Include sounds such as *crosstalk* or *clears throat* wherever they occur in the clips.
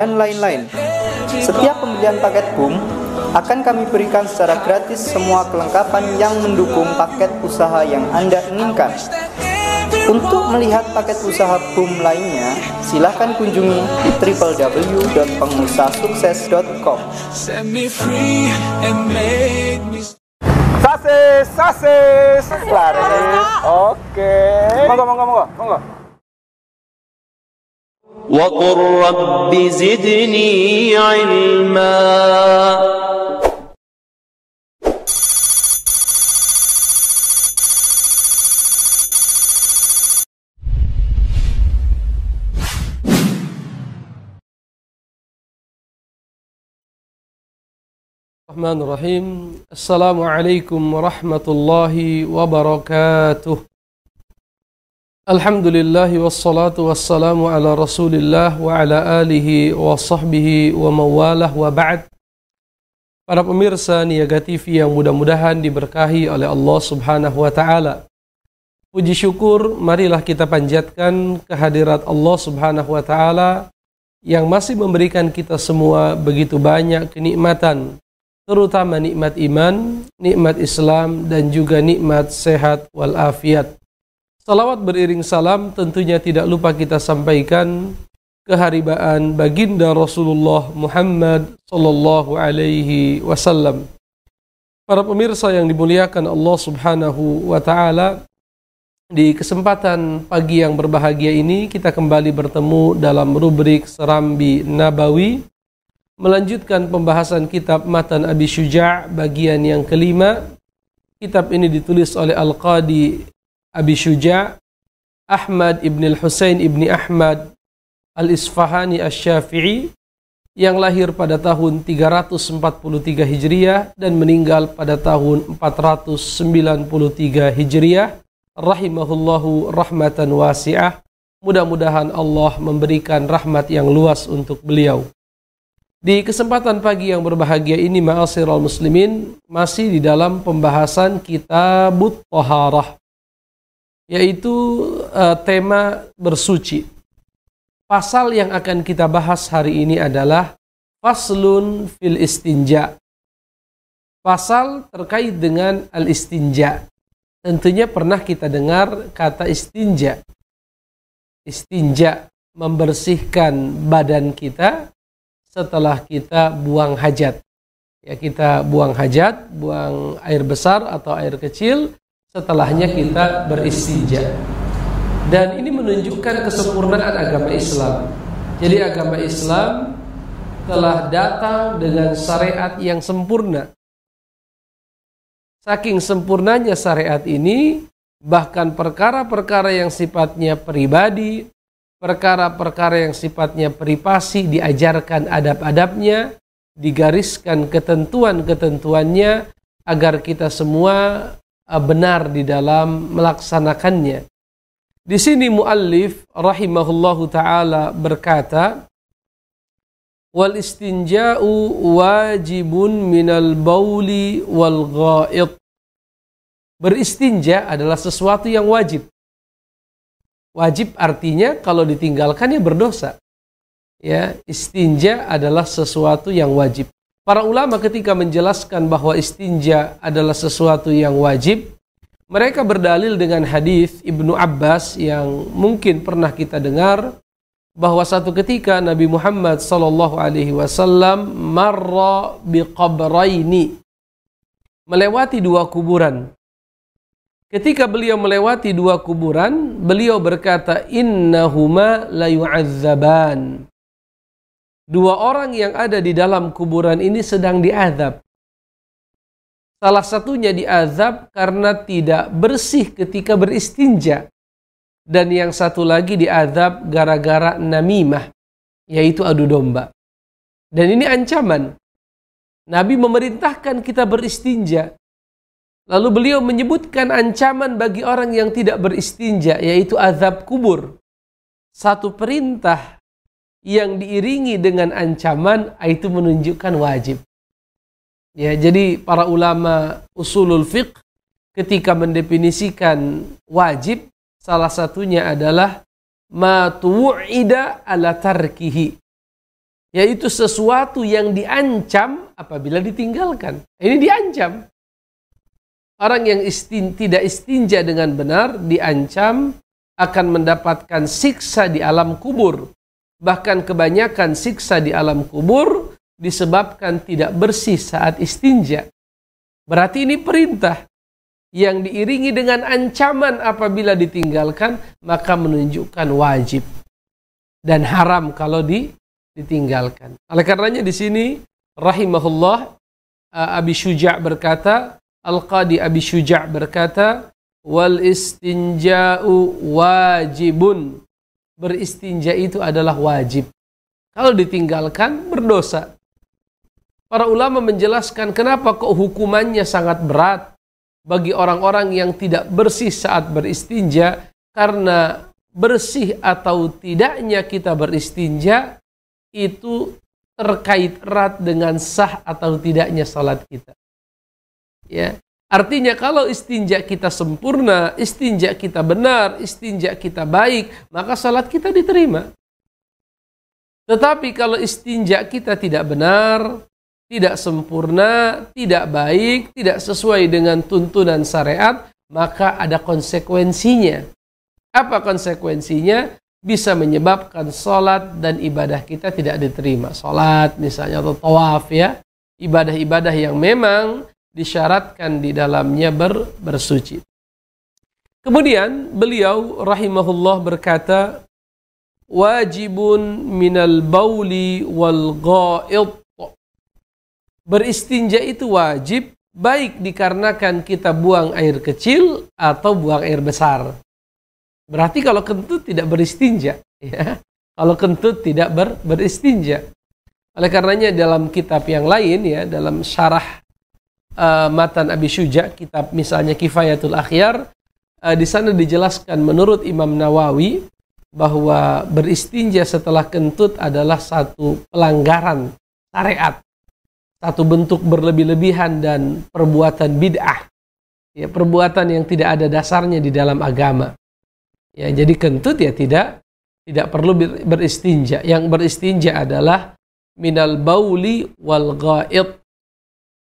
dan lain-lain. Setiap pembelian paket BOOM akan kami berikan secara gratis semua kelengkapan yang mendukung paket usaha yang Anda inginkan. Untuk melihat paket usaha BOOM lainnya, silahkan kunjungi www.pengusahasukses.com Sasis, sasis, laris, oke. Okay. Monggo, monggo, monggo, monggo. وقل رب زدني علما الرحمن الرحيم السلام عليكم ورحمة الله وبركاته Alhamdulillahi wassalatu wassalamu ala rasulillah wa ala alihi wa sahbihi wa mawalah wa ba'd Para pemirsa Niaga TV yang mudah-mudahan diberkahi oleh Allah subhanahu wa ta'ala Puji syukur marilah kita panjatkan kehadirat Allah subhanahu wa ta'ala Yang masih memberikan kita semua begitu banyak kenikmatan Terutama nikmat iman, nikmat Islam, dan juga nikmat sehat walafiat Salawat beriring salam tentunya tidak lupa kita sampaikan keharibaan baginda Rasulullah Muhammad sallallahu alaihi wasallam. Para pemirsa yang dimuliakan Allah Subhanahu wa taala, di kesempatan pagi yang berbahagia ini kita kembali bertemu dalam rubrik Serambi Nabawi melanjutkan pembahasan kitab Matan Abi Syuja' bagian yang kelima. Kitab ini ditulis oleh Al-Qadi Abi Syuja, Ahmad ibn al-Husain ibn Ahmad al-Isfahani al syafii yang lahir pada tahun 343 Hijriah dan meninggal pada tahun 493 Hijriah rahimahullahu rahmatan wasi'ah. Mudah-mudahan Allah memberikan rahmat yang luas untuk beliau. Di kesempatan pagi yang berbahagia ini ma'asyiral muslimin masih di dalam pembahasan kitabut Taharah yaitu uh, tema bersuci. Pasal yang akan kita bahas hari ini adalah faslun fil istinja. Pasal terkait dengan al-istinja. Tentunya pernah kita dengar kata istinja. Istinja membersihkan badan kita setelah kita buang hajat. Ya kita buang hajat, buang air besar atau air kecil, setelahnya kita beristinja dan ini menunjukkan kesempurnaan agama Islam jadi agama Islam telah datang dengan syariat yang sempurna saking sempurnanya syariat ini bahkan perkara-perkara yang sifatnya pribadi perkara-perkara yang sifatnya privasi diajarkan adab-adabnya digariskan ketentuan-ketentuannya agar kita semua Eh, benar di dalam melaksanakannya. Di sini muallif rahimahullahu taala berkata, wal istinja'u wajibun minal bauli wal ghaid. Beristinja adalah sesuatu yang wajib. Wajib artinya kalau ditinggalkan ya berdosa. Ya, istinja adalah sesuatu yang wajib. Para ulama ketika menjelaskan bahwa istinja adalah sesuatu yang wajib, mereka berdalil dengan hadis Ibnu Abbas yang mungkin pernah kita dengar bahwa satu ketika Nabi Muhammad sallallahu alaihi wasallam marra biqabraini melewati dua kuburan. Ketika beliau melewati dua kuburan, beliau berkata innahuma la yu'adzaban dua orang yang ada di dalam kuburan ini sedang diazab. Salah satunya diazab karena tidak bersih ketika beristinja. Dan yang satu lagi diazab gara-gara namimah, yaitu adu domba. Dan ini ancaman. Nabi memerintahkan kita beristinja. Lalu beliau menyebutkan ancaman bagi orang yang tidak beristinja, yaitu azab kubur. Satu perintah yang diiringi dengan ancaman ah, itu menunjukkan wajib. Ya, jadi para ulama usulul fiqh ketika mendefinisikan wajib salah satunya adalah ma tu'ida ala tarkihi yaitu sesuatu yang diancam apabila ditinggalkan. Ini diancam. Orang yang istin, tidak istinja dengan benar diancam akan mendapatkan siksa di alam kubur Bahkan kebanyakan siksa di alam kubur disebabkan tidak bersih saat istinja. Berarti ini perintah yang diiringi dengan ancaman apabila ditinggalkan maka menunjukkan wajib dan haram kalau di, ditinggalkan. Oleh karenanya di sini rahimahullah uh, Abi Syuja' berkata, Al-Qadi Abi Syuja' berkata, wal istinja'u wajibun beristinja itu adalah wajib. Kalau ditinggalkan berdosa. Para ulama menjelaskan kenapa kok hukumannya sangat berat bagi orang-orang yang tidak bersih saat beristinja karena bersih atau tidaknya kita beristinja itu terkait erat dengan sah atau tidaknya salat kita. Ya. Artinya kalau istinja kita sempurna, istinja kita benar, istinja kita baik, maka salat kita diterima. Tetapi kalau istinja kita tidak benar, tidak sempurna, tidak baik, tidak sesuai dengan tuntunan syariat, maka ada konsekuensinya. Apa konsekuensinya? Bisa menyebabkan sholat dan ibadah kita tidak diterima. Sholat misalnya atau tawaf ya. Ibadah-ibadah yang memang disyaratkan di dalamnya ber, bersuci. Kemudian beliau rahimahullah berkata, wajibun minal bauli wal ghaid. Beristinja itu wajib baik dikarenakan kita buang air kecil atau buang air besar. Berarti kalau kentut tidak beristinja, *laughs* ya. Kalau kentut tidak ber, beristinja. Oleh karenanya dalam kitab yang lain ya, dalam syarah uh, matan Abi Syuja, kitab misalnya Kifayatul Akhyar, uh, di sana dijelaskan menurut Imam Nawawi bahwa beristinja setelah kentut adalah satu pelanggaran syariat, satu bentuk berlebih-lebihan dan perbuatan bid'ah. Ya, perbuatan yang tidak ada dasarnya di dalam agama. Ya, jadi kentut ya tidak tidak perlu beristinja. Yang beristinja adalah minal bauli wal ghaid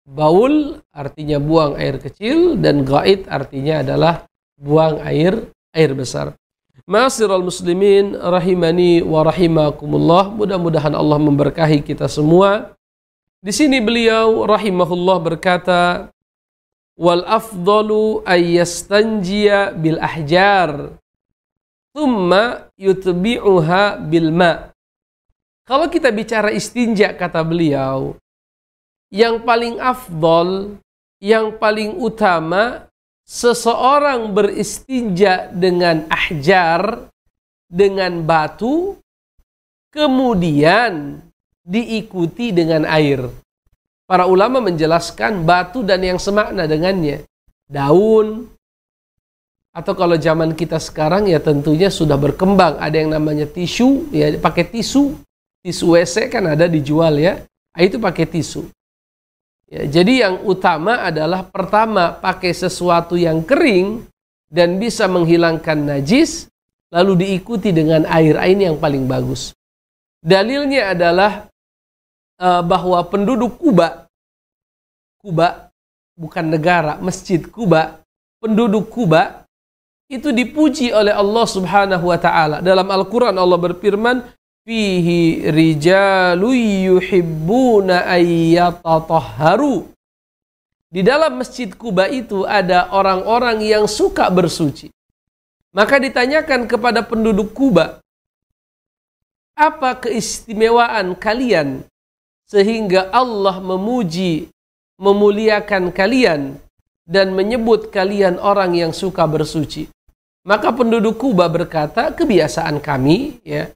Baul artinya buang air kecil dan gaid artinya adalah buang air air besar. Masirul muslimin rahimani wa rahimakumullah. Mudah-mudahan Allah memberkahi kita semua. Di sini beliau rahimahullah berkata, "Wal afdalu ayyastanjiya bil ahjar, thumma yutbi'uha bil ma'." Kalau kita bicara istinja kata beliau, yang paling afdol, yang paling utama, seseorang beristinja dengan ahjar, dengan batu, kemudian diikuti dengan air. Para ulama menjelaskan batu dan yang semakna dengannya, daun, atau kalau zaman kita sekarang ya tentunya sudah berkembang. Ada yang namanya tisu, ya pakai tisu, tisu WC kan ada dijual ya, ah, itu pakai tisu. Ya, jadi yang utama adalah pertama pakai sesuatu yang kering dan bisa menghilangkan najis lalu diikuti dengan air ain nah, yang paling bagus. Dalilnya adalah uh, bahwa penduduk Kuba Kuba bukan negara, masjid Kuba, penduduk Kuba itu dipuji oleh Allah Subhanahu wa taala. Dalam Al-Qur'an Allah berfirman, fihi rijalu yuhibbuna ayyatatahharu. Di dalam Masjid Kuba itu ada orang-orang yang suka bersuci. Maka ditanyakan kepada penduduk Kuba, apa keistimewaan kalian sehingga Allah memuji, memuliakan kalian dan menyebut kalian orang yang suka bersuci? Maka penduduk Kuba berkata, kebiasaan kami ya,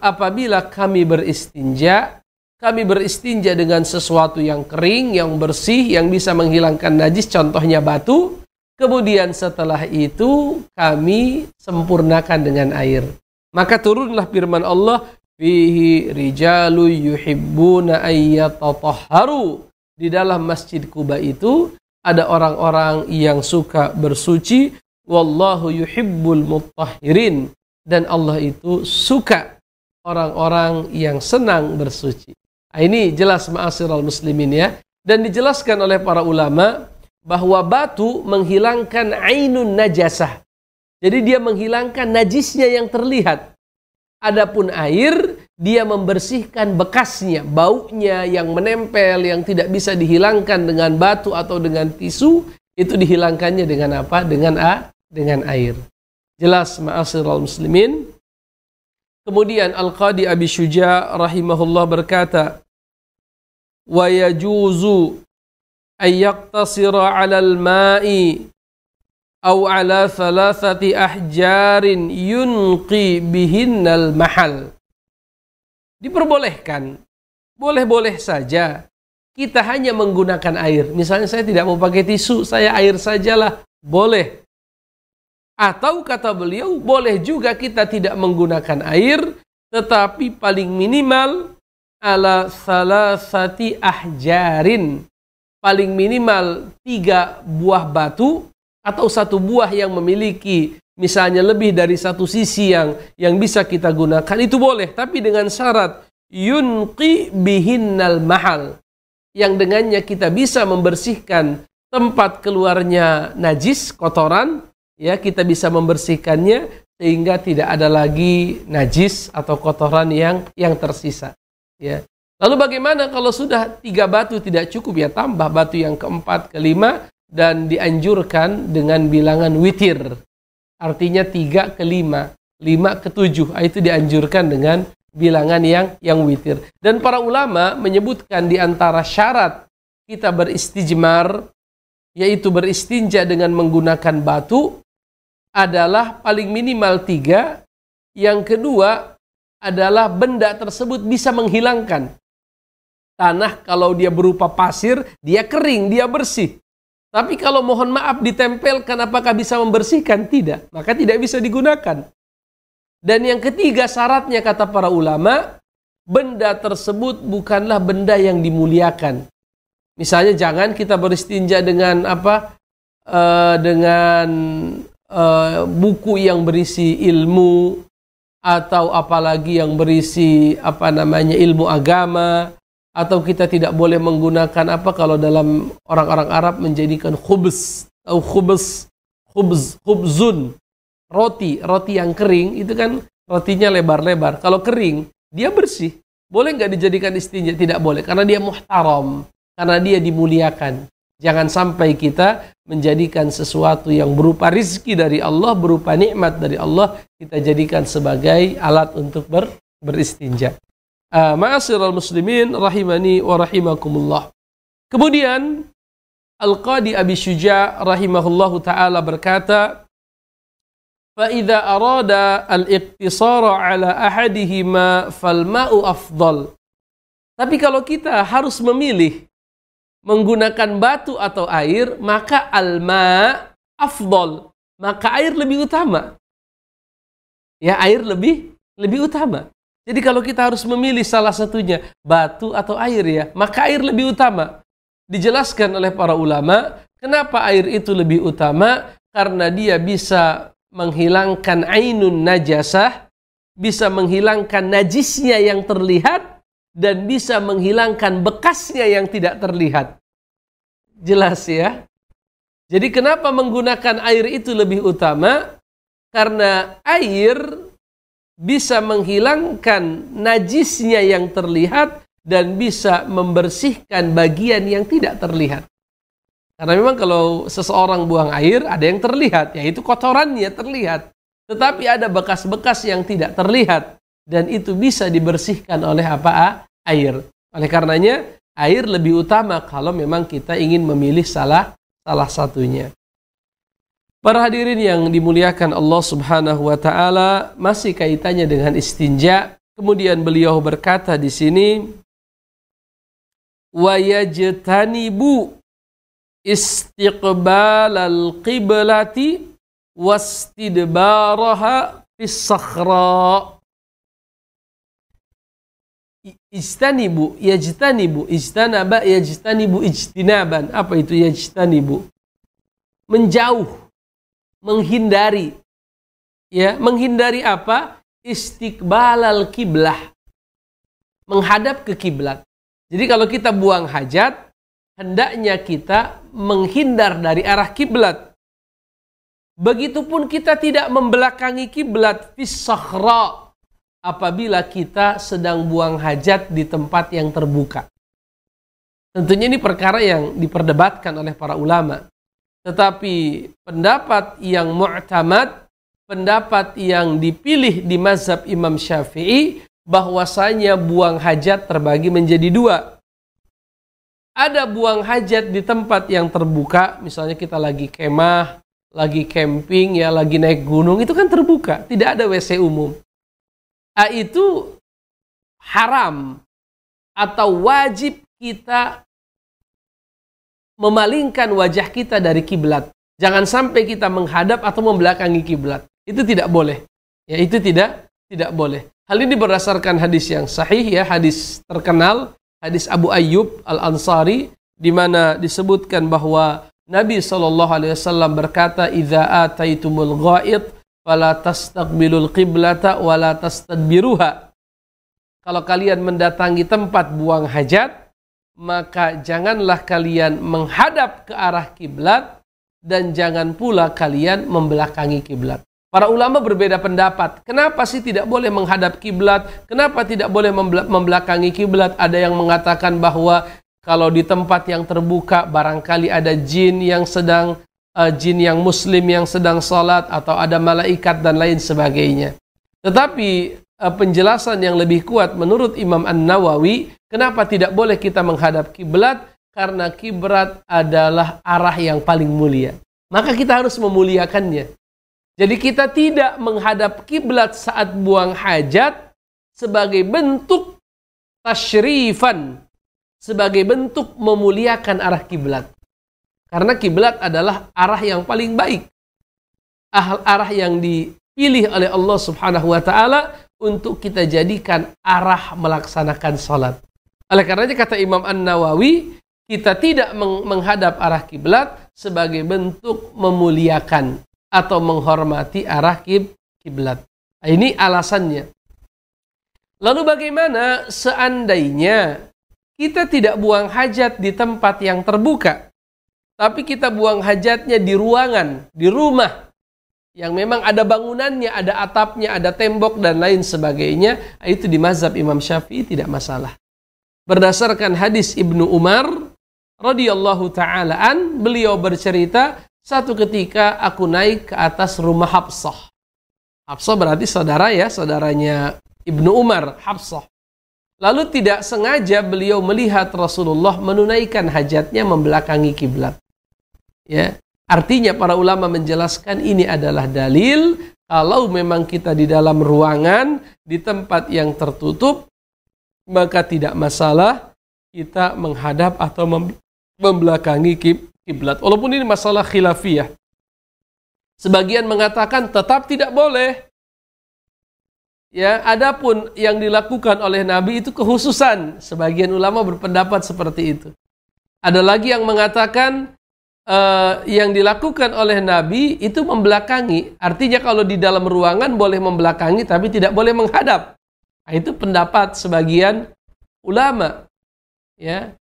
apabila kami beristinja, kami beristinja dengan sesuatu yang kering, yang bersih, yang bisa menghilangkan najis, contohnya batu. Kemudian setelah itu kami sempurnakan dengan air. Maka turunlah firman Allah, fihi rijalu yuhibbuna ayyatatahharu. Di dalam Masjid Kuba itu ada orang-orang yang suka bersuci, wallahu yuhibbul mutahhirin dan Allah itu suka orang-orang yang senang bersuci. Nah, ini jelas al muslimin ya. Dan dijelaskan oleh para ulama bahwa batu menghilangkan ainun najasah. Jadi dia menghilangkan najisnya yang terlihat. Adapun air, dia membersihkan bekasnya, baunya yang menempel, yang tidak bisa dihilangkan dengan batu atau dengan tisu, itu dihilangkannya dengan apa? Dengan a, dengan air jelas al muslimin. Kemudian Al-Qadi Abi Syuja rahimahullah berkata, "Wa yajuzu an yaqtasira 'ala al-ma'i aw 'ala thalathati ahjarin yunqi al mahal." Diperbolehkan, boleh-boleh saja kita hanya menggunakan air. Misalnya saya tidak mau pakai tisu, saya air sajalah, boleh. Atau kata beliau, boleh juga kita tidak menggunakan air, tetapi paling minimal ala salah salasati ahjarin. Paling minimal tiga buah batu atau satu buah yang memiliki misalnya lebih dari satu sisi yang yang bisa kita gunakan itu boleh tapi dengan syarat yunqi bihinnal mahal yang dengannya kita bisa membersihkan tempat keluarnya najis kotoran ya kita bisa membersihkannya sehingga tidak ada lagi najis atau kotoran yang yang tersisa ya lalu bagaimana kalau sudah tiga batu tidak cukup ya tambah batu yang keempat kelima dan dianjurkan dengan bilangan witir artinya tiga kelima lima ketujuh ah, itu dianjurkan dengan bilangan yang yang witir dan para ulama menyebutkan di antara syarat kita beristijmar yaitu beristinja dengan menggunakan batu adalah paling minimal tiga. Yang kedua adalah benda tersebut bisa menghilangkan. Tanah kalau dia berupa pasir, dia kering, dia bersih. Tapi kalau mohon maaf ditempelkan apakah bisa membersihkan? Tidak. Maka tidak bisa digunakan. Dan yang ketiga syaratnya kata para ulama, benda tersebut bukanlah benda yang dimuliakan. Misalnya jangan kita beristinja dengan apa? Uh, dengan uh, buku yang berisi ilmu atau apalagi yang berisi apa namanya ilmu agama atau kita tidak boleh menggunakan apa kalau dalam orang-orang Arab menjadikan khubz atau khubz khubz khubzun roti roti yang kering itu kan rotinya lebar-lebar kalau kering dia bersih boleh nggak dijadikan istinja tidak boleh karena dia muhtaram karena dia dimuliakan Jangan sampai kita menjadikan sesuatu yang berupa rizki dari Allah, berupa nikmat dari Allah, kita jadikan sebagai alat untuk ber, beristinja. Uh, ah, Ma'asirul muslimin rahimani wa rahimakumullah. Kemudian Al-Qadi Abi Syuja rahimahullahu taala berkata, فإذا أراد الاقتصار على أحدهما فالماء أفضل. Tapi kalau kita harus memilih menggunakan batu atau air, maka alma afdol, maka air lebih utama. Ya, air lebih lebih utama. Jadi kalau kita harus memilih salah satunya, batu atau air ya, maka air lebih utama. Dijelaskan oleh para ulama, kenapa air itu lebih utama? Karena dia bisa menghilangkan ainun najasah, bisa menghilangkan najisnya yang terlihat dan bisa menghilangkan bekasnya yang tidak terlihat. Jelas ya? Jadi kenapa menggunakan air itu lebih utama? Karena air bisa menghilangkan najisnya yang terlihat dan bisa membersihkan bagian yang tidak terlihat. Karena memang kalau seseorang buang air ada yang terlihat, yaitu kotorannya terlihat. Tetapi ada bekas-bekas yang tidak terlihat dan itu bisa dibersihkan oleh apa air. Oleh karenanya air lebih utama kalau memang kita ingin memilih salah salah satunya. Para hadirin yang dimuliakan Allah Subhanahu wa taala, masih kaitannya dengan istinja. Kemudian beliau berkata di sini wa istiqbal istiqbalal qiblati wastidbaraha fis sakhra Ijtanibu, yajtanibu, ijtanaba, yajtanibu, ijtinaban. Apa itu yajtanibu? Menjauh, menghindari. Ya, menghindari apa? istiqbalal al kiblah. Menghadap ke kiblat. Jadi kalau kita buang hajat, hendaknya kita menghindar dari arah kiblat. Begitupun kita tidak membelakangi kiblat fisakhra apabila kita sedang buang hajat di tempat yang terbuka. Tentunya ini perkara yang diperdebatkan oleh para ulama. Tetapi pendapat yang mu'tamad, pendapat yang dipilih di mazhab Imam Syafi'i, bahwasanya buang hajat terbagi menjadi dua. Ada buang hajat di tempat yang terbuka, misalnya kita lagi kemah, lagi camping, ya lagi naik gunung, itu kan terbuka, tidak ada WC umum itu haram atau wajib kita memalingkan wajah kita dari kiblat. Jangan sampai kita menghadap atau membelakangi kiblat. Itu tidak boleh. Ya, itu tidak tidak boleh. Hal ini berdasarkan hadis yang sahih ya, hadis terkenal, hadis Abu Ayyub Al-Ansari di mana disebutkan bahwa Nabi Shallallahu alaihi wasallam berkata, "Idza ataitumul ghaid fala tastaqbilul qiblata wala tastadbiruha. Kalau kalian mendatangi tempat buang hajat, maka janganlah kalian menghadap ke arah kiblat dan jangan pula kalian membelakangi kiblat. Para ulama berbeda pendapat. Kenapa sih tidak boleh menghadap kiblat? Kenapa tidak boleh membelakangi kiblat? Ada yang mengatakan bahwa kalau di tempat yang terbuka barangkali ada jin yang sedang uh, jin yang muslim yang sedang sholat atau ada malaikat dan lain sebagainya. Tetapi uh, penjelasan yang lebih kuat menurut Imam An-Nawawi, kenapa tidak boleh kita menghadap kiblat? Karena kiblat adalah arah yang paling mulia. Maka kita harus memuliakannya. Jadi kita tidak menghadap kiblat saat buang hajat sebagai bentuk tasyrifan, sebagai bentuk memuliakan arah kiblat. Karena kiblat adalah arah yang paling baik. Arah yang dipilih oleh Allah Subhanahu wa taala untuk kita jadikan arah melaksanakan salat. Oleh karenanya kata Imam An-Nawawi, kita tidak menghadap arah kiblat sebagai bentuk memuliakan atau menghormati arah kiblat. Nah, ini alasannya. Lalu bagaimana seandainya kita tidak buang hajat di tempat yang terbuka? Tapi kita buang hajatnya di ruangan, di rumah yang memang ada bangunannya, ada atapnya, ada tembok dan lain sebagainya, itu di mazhab Imam Syafi'i tidak masalah. Berdasarkan hadis Ibnu Umar radhiyallahu taalaan, beliau bercerita, satu ketika aku naik ke atas rumah Hafsah. Hafsah berarti saudara ya, saudaranya Ibnu Umar, Hafsah. Lalu tidak sengaja beliau melihat Rasulullah menunaikan hajatnya membelakangi kiblat. Ya, artinya para ulama menjelaskan ini adalah dalil kalau memang kita di dalam ruangan di tempat yang tertutup maka tidak masalah kita menghadap atau membelakangi kiblat. Walaupun ini masalah khilafiyah. Sebagian mengatakan tetap tidak boleh. Ya, adapun yang dilakukan oleh Nabi itu kehususan. Sebagian ulama berpendapat seperti itu. Ada lagi yang mengatakan Eh, yang dilakukan oleh Nabi itu membelakangi. Artinya kalau di dalam ruangan boleh membelakangi tapi tidak boleh menghadap. Nah, itu pendapat sebagian ulama. Ya.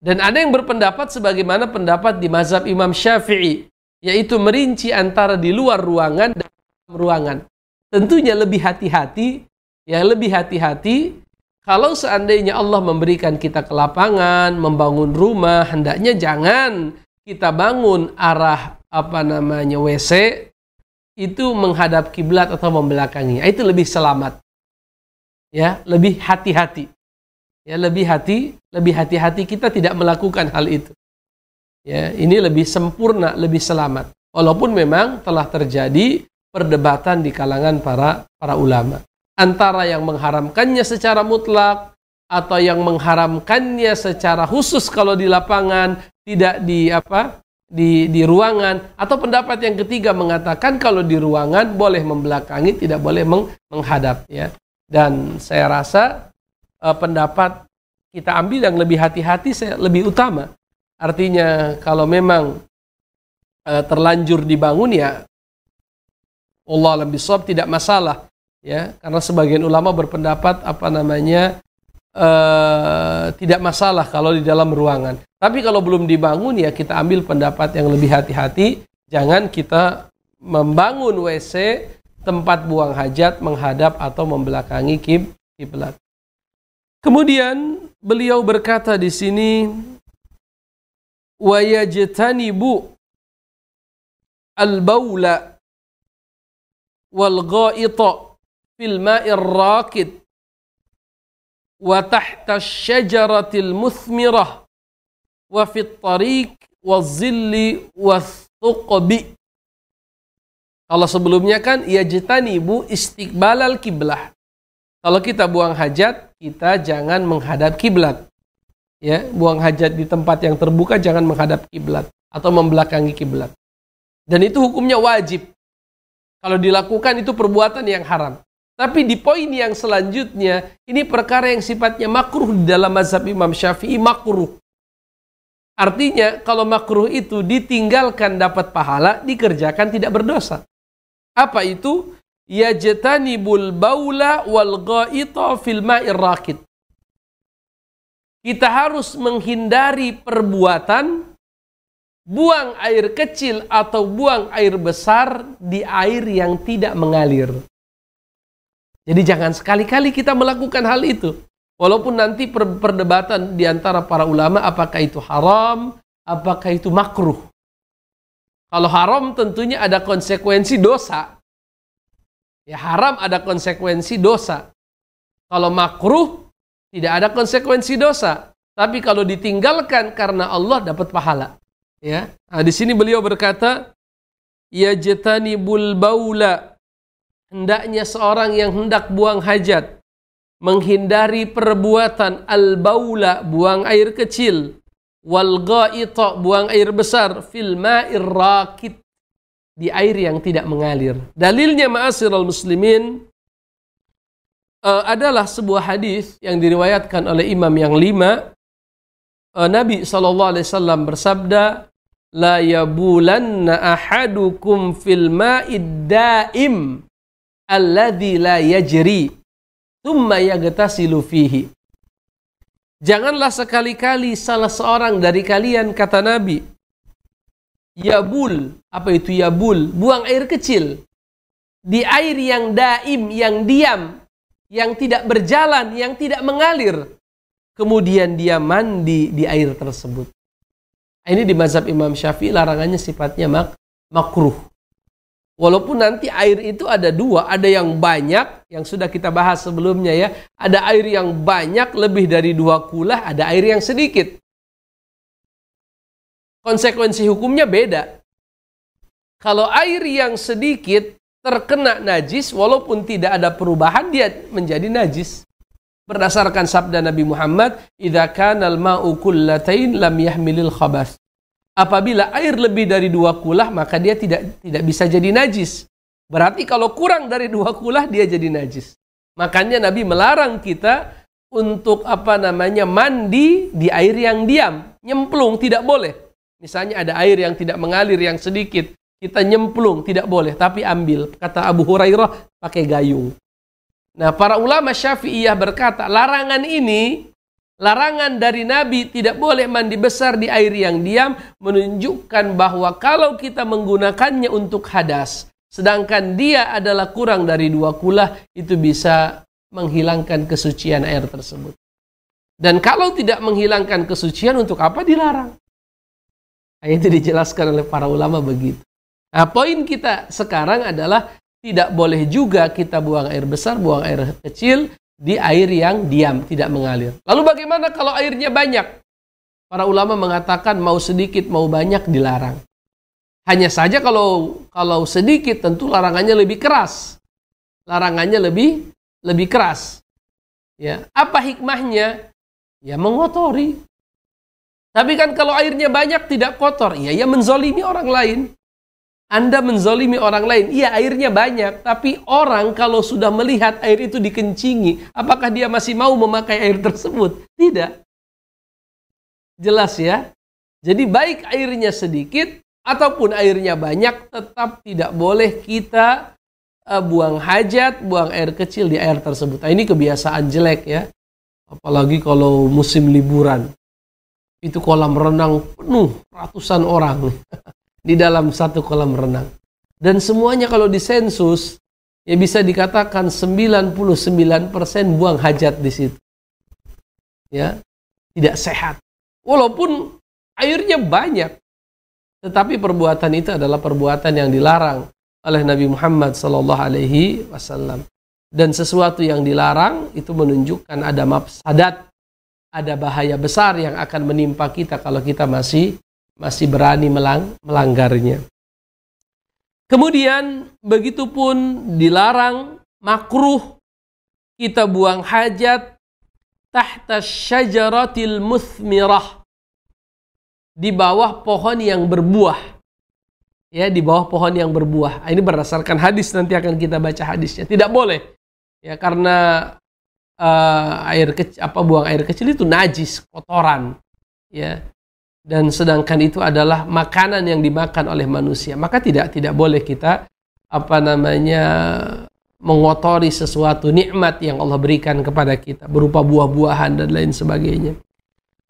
Dan ada yang berpendapat sebagaimana pendapat di mazhab Imam Syafi'i, yaitu merinci antara di luar ruangan dan dalam ruangan. Tentunya lebih hati-hati, ya lebih hati-hati kalau seandainya Allah memberikan kita kelapangan, membangun rumah, hendaknya jangan kita bangun arah apa namanya WC itu menghadap kiblat atau membelakangi nah, itu lebih selamat ya lebih hati-hati ya lebih hati lebih hati-hati kita tidak melakukan hal itu ya ini lebih sempurna lebih selamat walaupun memang telah terjadi perdebatan di kalangan para para ulama antara yang mengharamkannya secara mutlak atau yang mengharamkannya secara khusus kalau di lapangan tidak di apa di di ruangan atau pendapat yang ketiga mengatakan kalau di ruangan boleh membelakangi tidak boleh meng, menghadap ya dan saya rasa eh, pendapat kita ambil yang lebih hati-hati lebih utama artinya kalau memang eh, terlanjur dibangun ya Allah lebih sop tidak masalah ya karena sebagian ulama berpendapat apa namanya eh, tidak masalah kalau di dalam ruangan tapi kalau belum dibangun ya kita ambil pendapat yang lebih hati-hati. Jangan kita membangun WC tempat buang hajat menghadap atau membelakangi kib kiblat. Kemudian beliau berkata di sini bu al-baula wal ghaita fil ma'ir raqid wa tahta syajaratil muthmirah wa fit tariq wa zilli wa thuqbi. Kalau sebelumnya kan bu istiqbalal kiblah. Kalau kita buang hajat, kita jangan menghadap kiblat. Ya, buang hajat di tempat yang terbuka jangan menghadap kiblat atau membelakangi kiblat. Dan itu hukumnya wajib. Kalau dilakukan itu perbuatan yang haram. Tapi di poin yang selanjutnya, ini perkara yang sifatnya makruh di dalam mazhab Imam Syafi'i makruh. Artinya kalau makruh itu ditinggalkan dapat pahala, dikerjakan tidak berdosa. Apa itu? Yajtanibul baula wal ghaita fil ma'ir rakid. Kita harus menghindari perbuatan buang air kecil atau buang air besar di air yang tidak mengalir. Jadi jangan sekali-kali kita melakukan hal itu. Walaupun nanti perdebatan di antara para ulama apakah itu haram, apakah itu makruh. Kalau haram tentunya ada konsekuensi dosa. Ya haram ada konsekuensi dosa. Kalau makruh tidak ada konsekuensi dosa. Tapi kalau ditinggalkan karena Allah dapat pahala. Ya. Nah, di sini beliau berkata, ya jatani bul baula." Hendaknya seorang yang hendak buang hajat, menghindari perbuatan al-baula buang air kecil wal ghaita buang air besar fil ma'ir rakit di air yang tidak mengalir. Dalilnya ma'asyiral muslimin eh, adalah sebuah hadis yang diriwayatkan oleh imam yang lima eh, Nabi sallallahu alaihi wasallam bersabda la yabulanna ahadukum fil ma'id daim alladhi la yajri Tumma yagtasilu fihi. Janganlah sekali-kali salah seorang dari kalian kata Nabi Yabul, apa itu yabul? Buang air kecil di air yang daim, yang diam, yang tidak berjalan, yang tidak mengalir. Kemudian dia mandi di air tersebut. Ini di mazhab Imam Syafi'i larangannya sifatnya mak makruh. Walaupun nanti air itu ada dua, ada yang banyak yang sudah kita bahas sebelumnya ya. Ada air yang banyak lebih dari dua kulah, ada air yang sedikit. Konsekuensi hukumnya beda. Kalau air yang sedikit terkena najis walaupun tidak ada perubahan dia menjadi najis. Berdasarkan sabda Nabi Muhammad, idakan al ma'ukul latain lam yahmilil khabas." Apabila air lebih dari dua kulah, maka dia tidak tidak bisa jadi najis. Berarti kalau kurang dari dua kulah, dia jadi najis. Makanya Nabi melarang kita untuk apa namanya mandi di air yang diam, nyemplung tidak boleh. Misalnya ada air yang tidak mengalir yang sedikit, kita nyemplung tidak boleh, tapi ambil. Kata Abu Hurairah pakai gayung. Nah, para ulama Syafi'iyah berkata, larangan ini Larangan dari Nabi tidak boleh mandi besar di air yang diam menunjukkan bahwa kalau kita menggunakannya untuk hadas, sedangkan dia adalah kurang dari dua kulah, itu bisa menghilangkan kesucian air tersebut. Dan kalau tidak menghilangkan kesucian, untuk apa dilarang? Nah, itu dijelaskan oleh para ulama begitu. Nah, poin kita sekarang adalah tidak boleh juga kita buang air besar, buang air kecil di air yang diam, tidak mengalir. Lalu bagaimana kalau airnya banyak? Para ulama mengatakan mau sedikit mau banyak dilarang. Hanya saja kalau kalau sedikit tentu larangannya lebih keras. Larangannya lebih lebih keras. Ya, apa hikmahnya? Ya mengotori. Tapi kan kalau airnya banyak tidak kotor, ya ya menzolimi orang lain. Anda menzolimi orang lain. Iya, airnya banyak. Tapi orang kalau sudah melihat air itu dikencingi, apakah dia masih mau memakai air tersebut? Tidak. Jelas ya? Jadi baik airnya sedikit ataupun airnya banyak, tetap tidak boleh kita eh, buang hajat, buang air kecil di air tersebut. Nah, ini kebiasaan jelek ya. Apalagi kalau musim liburan. Itu kolam renang penuh ratusan orang. *laughs* di dalam satu kolam renang. Dan semuanya kalau disensus, ya bisa dikatakan 99% buang hajat di situ. Ya, tidak sehat. Walaupun airnya banyak, tetapi perbuatan itu adalah perbuatan yang dilarang oleh Nabi Muhammad Sallallahu Alaihi Wasallam. Dan sesuatu yang dilarang itu menunjukkan ada mafsadat, ada bahaya besar yang akan menimpa kita kalau kita masih masih berani melang melanggarnya. Kemudian begitupun dilarang makruh kita buang hajat tahta syajaratil musmirah di bawah pohon yang berbuah. Ya, di bawah pohon yang berbuah. Ini berdasarkan hadis nanti akan kita baca hadisnya. Tidak boleh. Ya, karena uh, air kecil apa buang air kecil itu najis, kotoran. Ya, dan sedangkan itu adalah makanan yang dimakan oleh manusia maka tidak tidak boleh kita apa namanya mengotori sesuatu nikmat yang Allah berikan kepada kita berupa buah-buahan dan lain sebagainya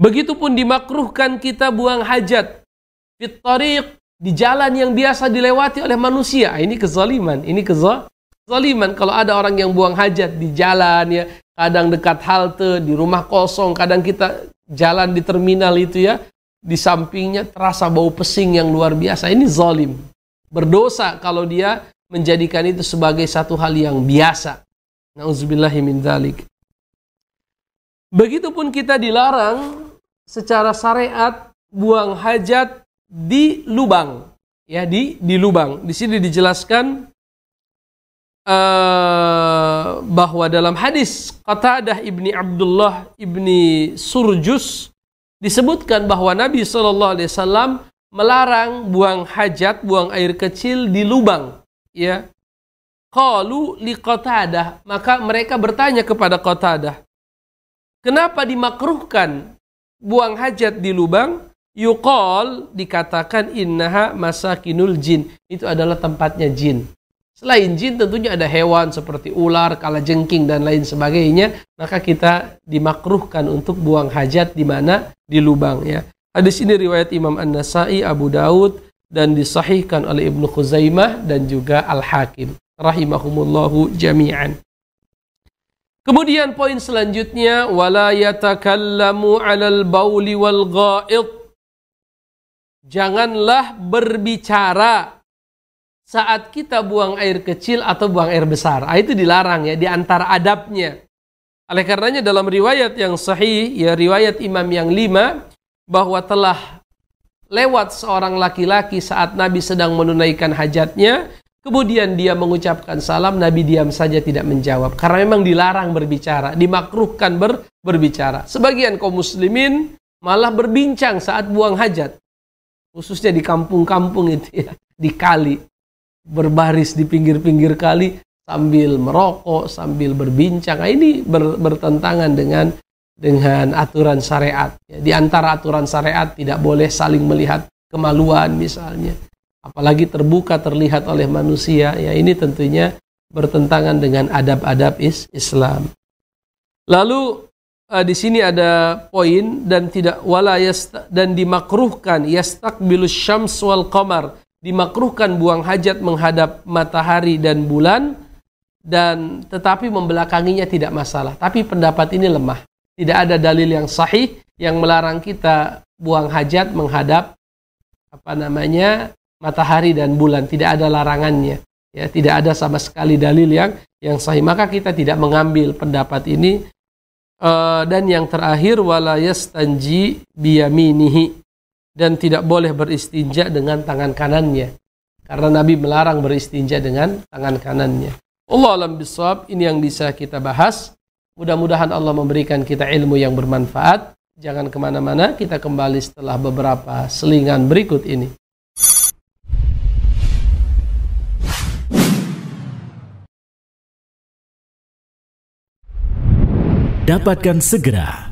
begitupun dimakruhkan kita buang hajat fitariq di jalan yang biasa dilewati oleh manusia ah, ini kezaliman ini kezaliman kalau ada orang yang buang hajat di jalan ya kadang dekat halte di rumah kosong kadang kita jalan di terminal itu ya di sampingnya terasa bau pesing yang luar biasa. Ini zalim. Berdosa kalau dia menjadikan itu sebagai satu hal yang biasa. Nauzubillahi min dzalik. Begitupun kita dilarang secara syariat buang hajat di lubang. Ya, di di lubang. Di sini dijelaskan uh, bahwa dalam hadis Qatadah ibni Abdullah ibni Surjus disebutkan bahwa Nabi Shallallahu Alaihi Wasallam melarang buang hajat, buang air kecil di lubang. Ya, kalu li Qatadah, maka mereka bertanya kepada Qatadah, kenapa dimakruhkan buang hajat di lubang? yukol dikatakan innaha masakinul jin. Itu adalah tempatnya jin. Selain jin tentunya ada hewan seperti ular, kala jengking dan lain sebagainya, maka kita dimakruhkan untuk buang hajat di mana di lubang ya. Hadis ini riwayat Imam An-Nasa'i, Abu Daud dan disahihkan oleh Ibnu Khuzaimah dan juga Al-Hakim rahimahumullahu jami'an. Kemudian poin selanjutnya wala yatakallamu 'alal bauli wal gha'id. Janganlah berbicara saat kita buang air kecil atau buang air besar. Nah, itu dilarang ya, di antara adabnya. Oleh karenanya dalam riwayat yang sahih, ya riwayat imam yang lima, bahwa telah lewat seorang laki-laki saat Nabi sedang menunaikan hajatnya, kemudian dia mengucapkan salam, Nabi diam saja tidak menjawab. Karena memang dilarang berbicara, dimakruhkan ber, berbicara. Sebagian kaum muslimin malah berbincang saat buang hajat. Khususnya di kampung-kampung itu ya, di kali berbaris di pinggir-pinggir kali sambil merokok, sambil berbincang. Nah, ini ber, bertentangan dengan dengan aturan syariat. Ya, di antara aturan syariat tidak boleh saling melihat kemaluan misalnya, apalagi terbuka terlihat oleh manusia. Ya ini tentunya bertentangan dengan adab-adab is Islam. Lalu uh, di sini ada poin dan tidak wala dan dimakruhkan yastaqbilus syams wal qamar dimakruhkan buang hajat menghadap matahari dan bulan dan tetapi membelakanginya tidak masalah. Tapi pendapat ini lemah. Tidak ada dalil yang sahih yang melarang kita buang hajat menghadap apa namanya matahari dan bulan. Tidak ada larangannya. Ya, tidak ada sama sekali dalil yang yang sahih. Maka kita tidak mengambil pendapat ini. E, dan yang terakhir wala yastanji biyaminihi dan tidak boleh beristinja dengan tangan kanannya karena Nabi melarang beristinja dengan tangan kanannya. Allah alam bisawab, ini yang bisa kita bahas. Mudah-mudahan Allah memberikan kita ilmu yang bermanfaat. Jangan kemana-mana, kita kembali setelah beberapa selingan berikut ini. Dapatkan segera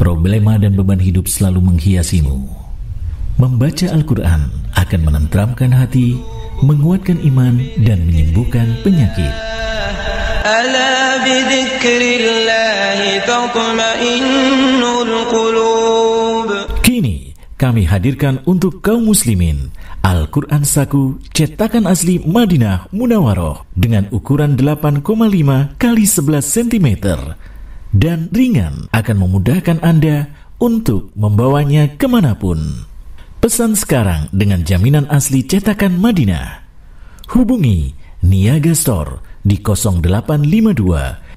Problema dan beban hidup selalu menghiasimu. Membaca Al-Quran akan menentramkan hati, menguatkan iman, dan menyembuhkan penyakit. Kini kami hadirkan untuk kaum muslimin Al-Quran Saku cetakan asli Madinah Munawaroh dengan ukuran 8,5 x 11 cm dan ringan akan memudahkan Anda untuk membawanya kemanapun. Pesan sekarang dengan jaminan asli cetakan Madinah. Hubungi Niaga Store di 0852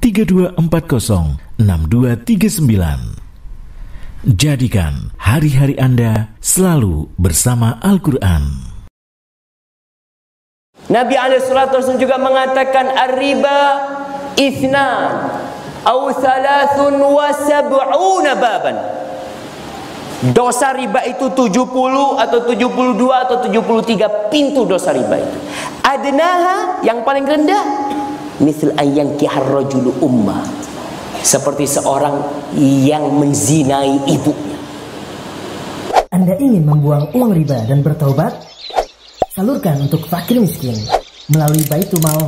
3240 6239. Jadikan hari-hari Anda selalu bersama Al-Quran. Nabi Alaihissalam juga mengatakan Ar-riba au thalathun wa sab'una baban. Dosa riba itu 70 atau 72 atau 73 pintu dosa riba itu. Adnaha yang paling rendah misal ayyan kihar rajulu Seperti seorang yang menzinai ibunya. Anda ingin membuang uang riba dan bertaubat? Salurkan untuk fakir miskin melalui Baitul Mal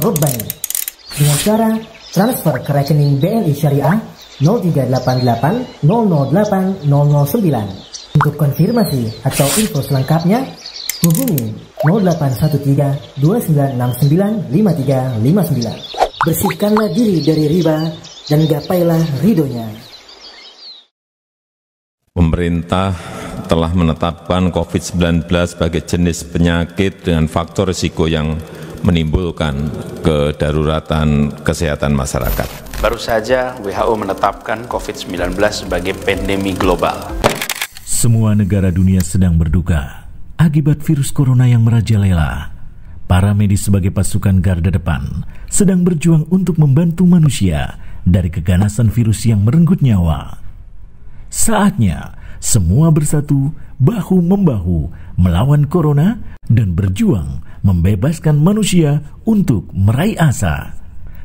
dengan cara Transfer ke rekening BNI Syariah 0388 008 Untuk konfirmasi atau info selengkapnya, hubungi 0813 2969 5359. Bersihkanlah diri dari riba dan gapailah ridhonya. Pemerintah telah menetapkan COVID-19 sebagai jenis penyakit dengan faktor risiko yang menimbulkan kedaruratan kesehatan masyarakat. Baru saja WHO menetapkan COVID-19 sebagai pandemi global. Semua negara dunia sedang berduka akibat virus corona yang merajalela. Para medis sebagai pasukan garda depan sedang berjuang untuk membantu manusia dari keganasan virus yang merenggut nyawa. Saatnya semua bersatu bahu membahu melawan corona dan berjuang membebaskan manusia untuk meraih asa.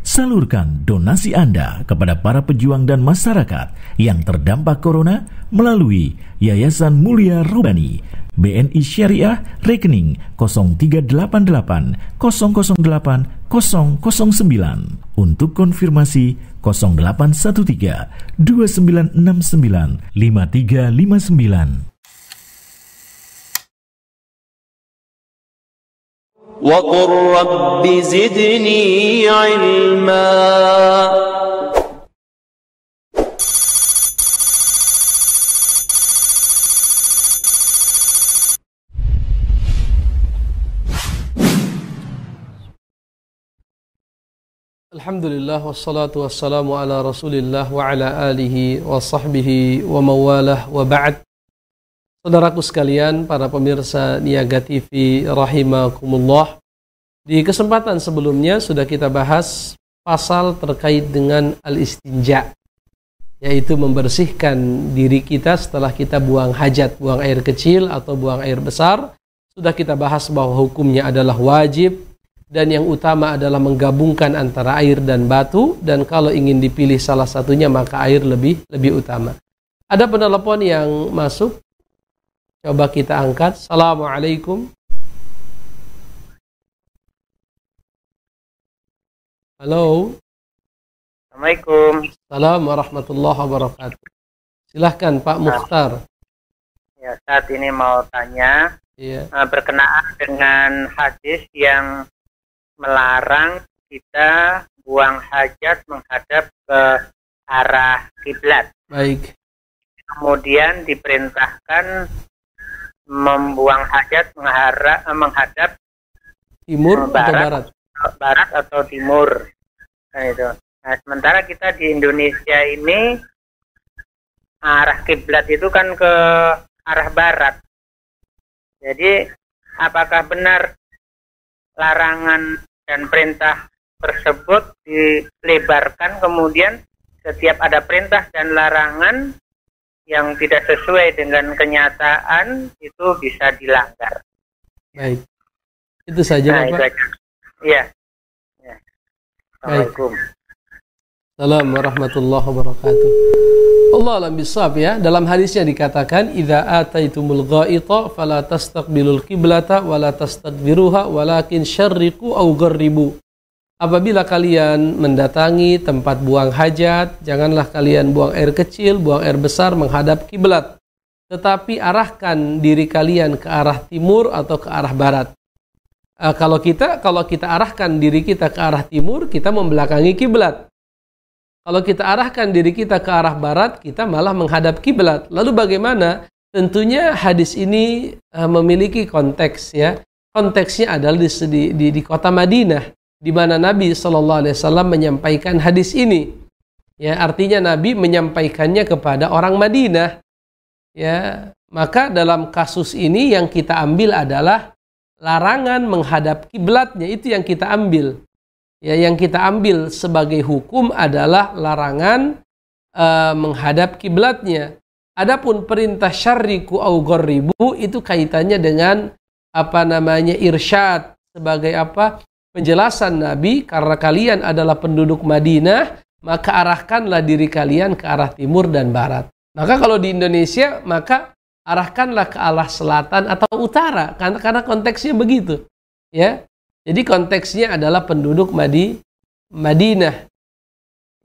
Salurkan donasi Anda kepada para pejuang dan masyarakat yang terdampak corona melalui Yayasan Mulia Robani BNI Syariah rekening 0388 008 009 untuk konfirmasi 0813 2969 5359 وقل رب زدني علما الحمد لله والصلاة والسلام على رسول الله وعلى آله وصحبه ومواله وبعد Saudaraku sekalian, para pemirsa Niaga TV rahimakumullah. Di kesempatan sebelumnya sudah kita bahas pasal terkait dengan al-istinja, yaitu membersihkan diri kita setelah kita buang hajat, buang air kecil atau buang air besar. Sudah kita bahas bahwa hukumnya adalah wajib dan yang utama adalah menggabungkan antara air dan batu dan kalau ingin dipilih salah satunya maka air lebih lebih utama. Ada penelpon yang masuk Coba kita angkat. Assalamualaikum. Halo. Assalamualaikum. Assalamualaikum warahmatullahi wabarakatuh. Silahkan Pak nah. Mukhtar. Ya, saat ini mau tanya. Iya. Eh, berkenaan dengan hadis yang melarang kita buang hajat menghadap ke arah kiblat. Baik. Kemudian diperintahkan membuang hajat mengharap eh, menghadap timur barat, atau barat? Barat atau timur. Nah, itu. Nah, sementara kita di Indonesia ini arah kiblat itu kan ke arah barat. Jadi apakah benar larangan dan perintah tersebut dilebarkan kemudian setiap ada perintah dan larangan yang tidak sesuai dengan kenyataan itu bisa dilanggar. Baik. Itu saja nah, Bapak. Iya. Ya. Assalamualaikum. Salam warahmatullahi wabarakatuh. Allah alam bisab ya. Dalam hadisnya dikatakan idza ataitumul ghaita fala tastaqbilul qiblata wala tastadbiruha walakin syarriqu au gharribu. Apabila kalian mendatangi tempat buang hajat, janganlah kalian buang air kecil, buang air besar menghadap kiblat, tetapi arahkan diri kalian ke arah timur atau ke arah barat. E, kalau kita kalau kita arahkan diri kita ke arah timur, kita membelakangi kiblat. Kalau kita arahkan diri kita ke arah barat, kita malah menghadap kiblat. Lalu bagaimana? Tentunya hadis ini eh, memiliki konteks ya. Konteksnya adalah di, di, di kota Madinah di mana Nabi Shallallahu Alaihi Wasallam menyampaikan hadis ini. Ya, artinya Nabi menyampaikannya kepada orang Madinah. Ya, maka dalam kasus ini yang kita ambil adalah larangan menghadap kiblatnya itu yang kita ambil. Ya, yang kita ambil sebagai hukum adalah larangan e, menghadap kiblatnya. Adapun perintah syariku au ribu itu kaitannya dengan apa namanya irsyad sebagai apa penjelasan Nabi, karena kalian adalah penduduk Madinah, maka arahkanlah diri kalian ke arah timur dan barat. Maka kalau di Indonesia, maka arahkanlah ke arah selatan atau utara, karena, karena konteksnya begitu. Ya, jadi konteksnya adalah penduduk Madi, Madinah.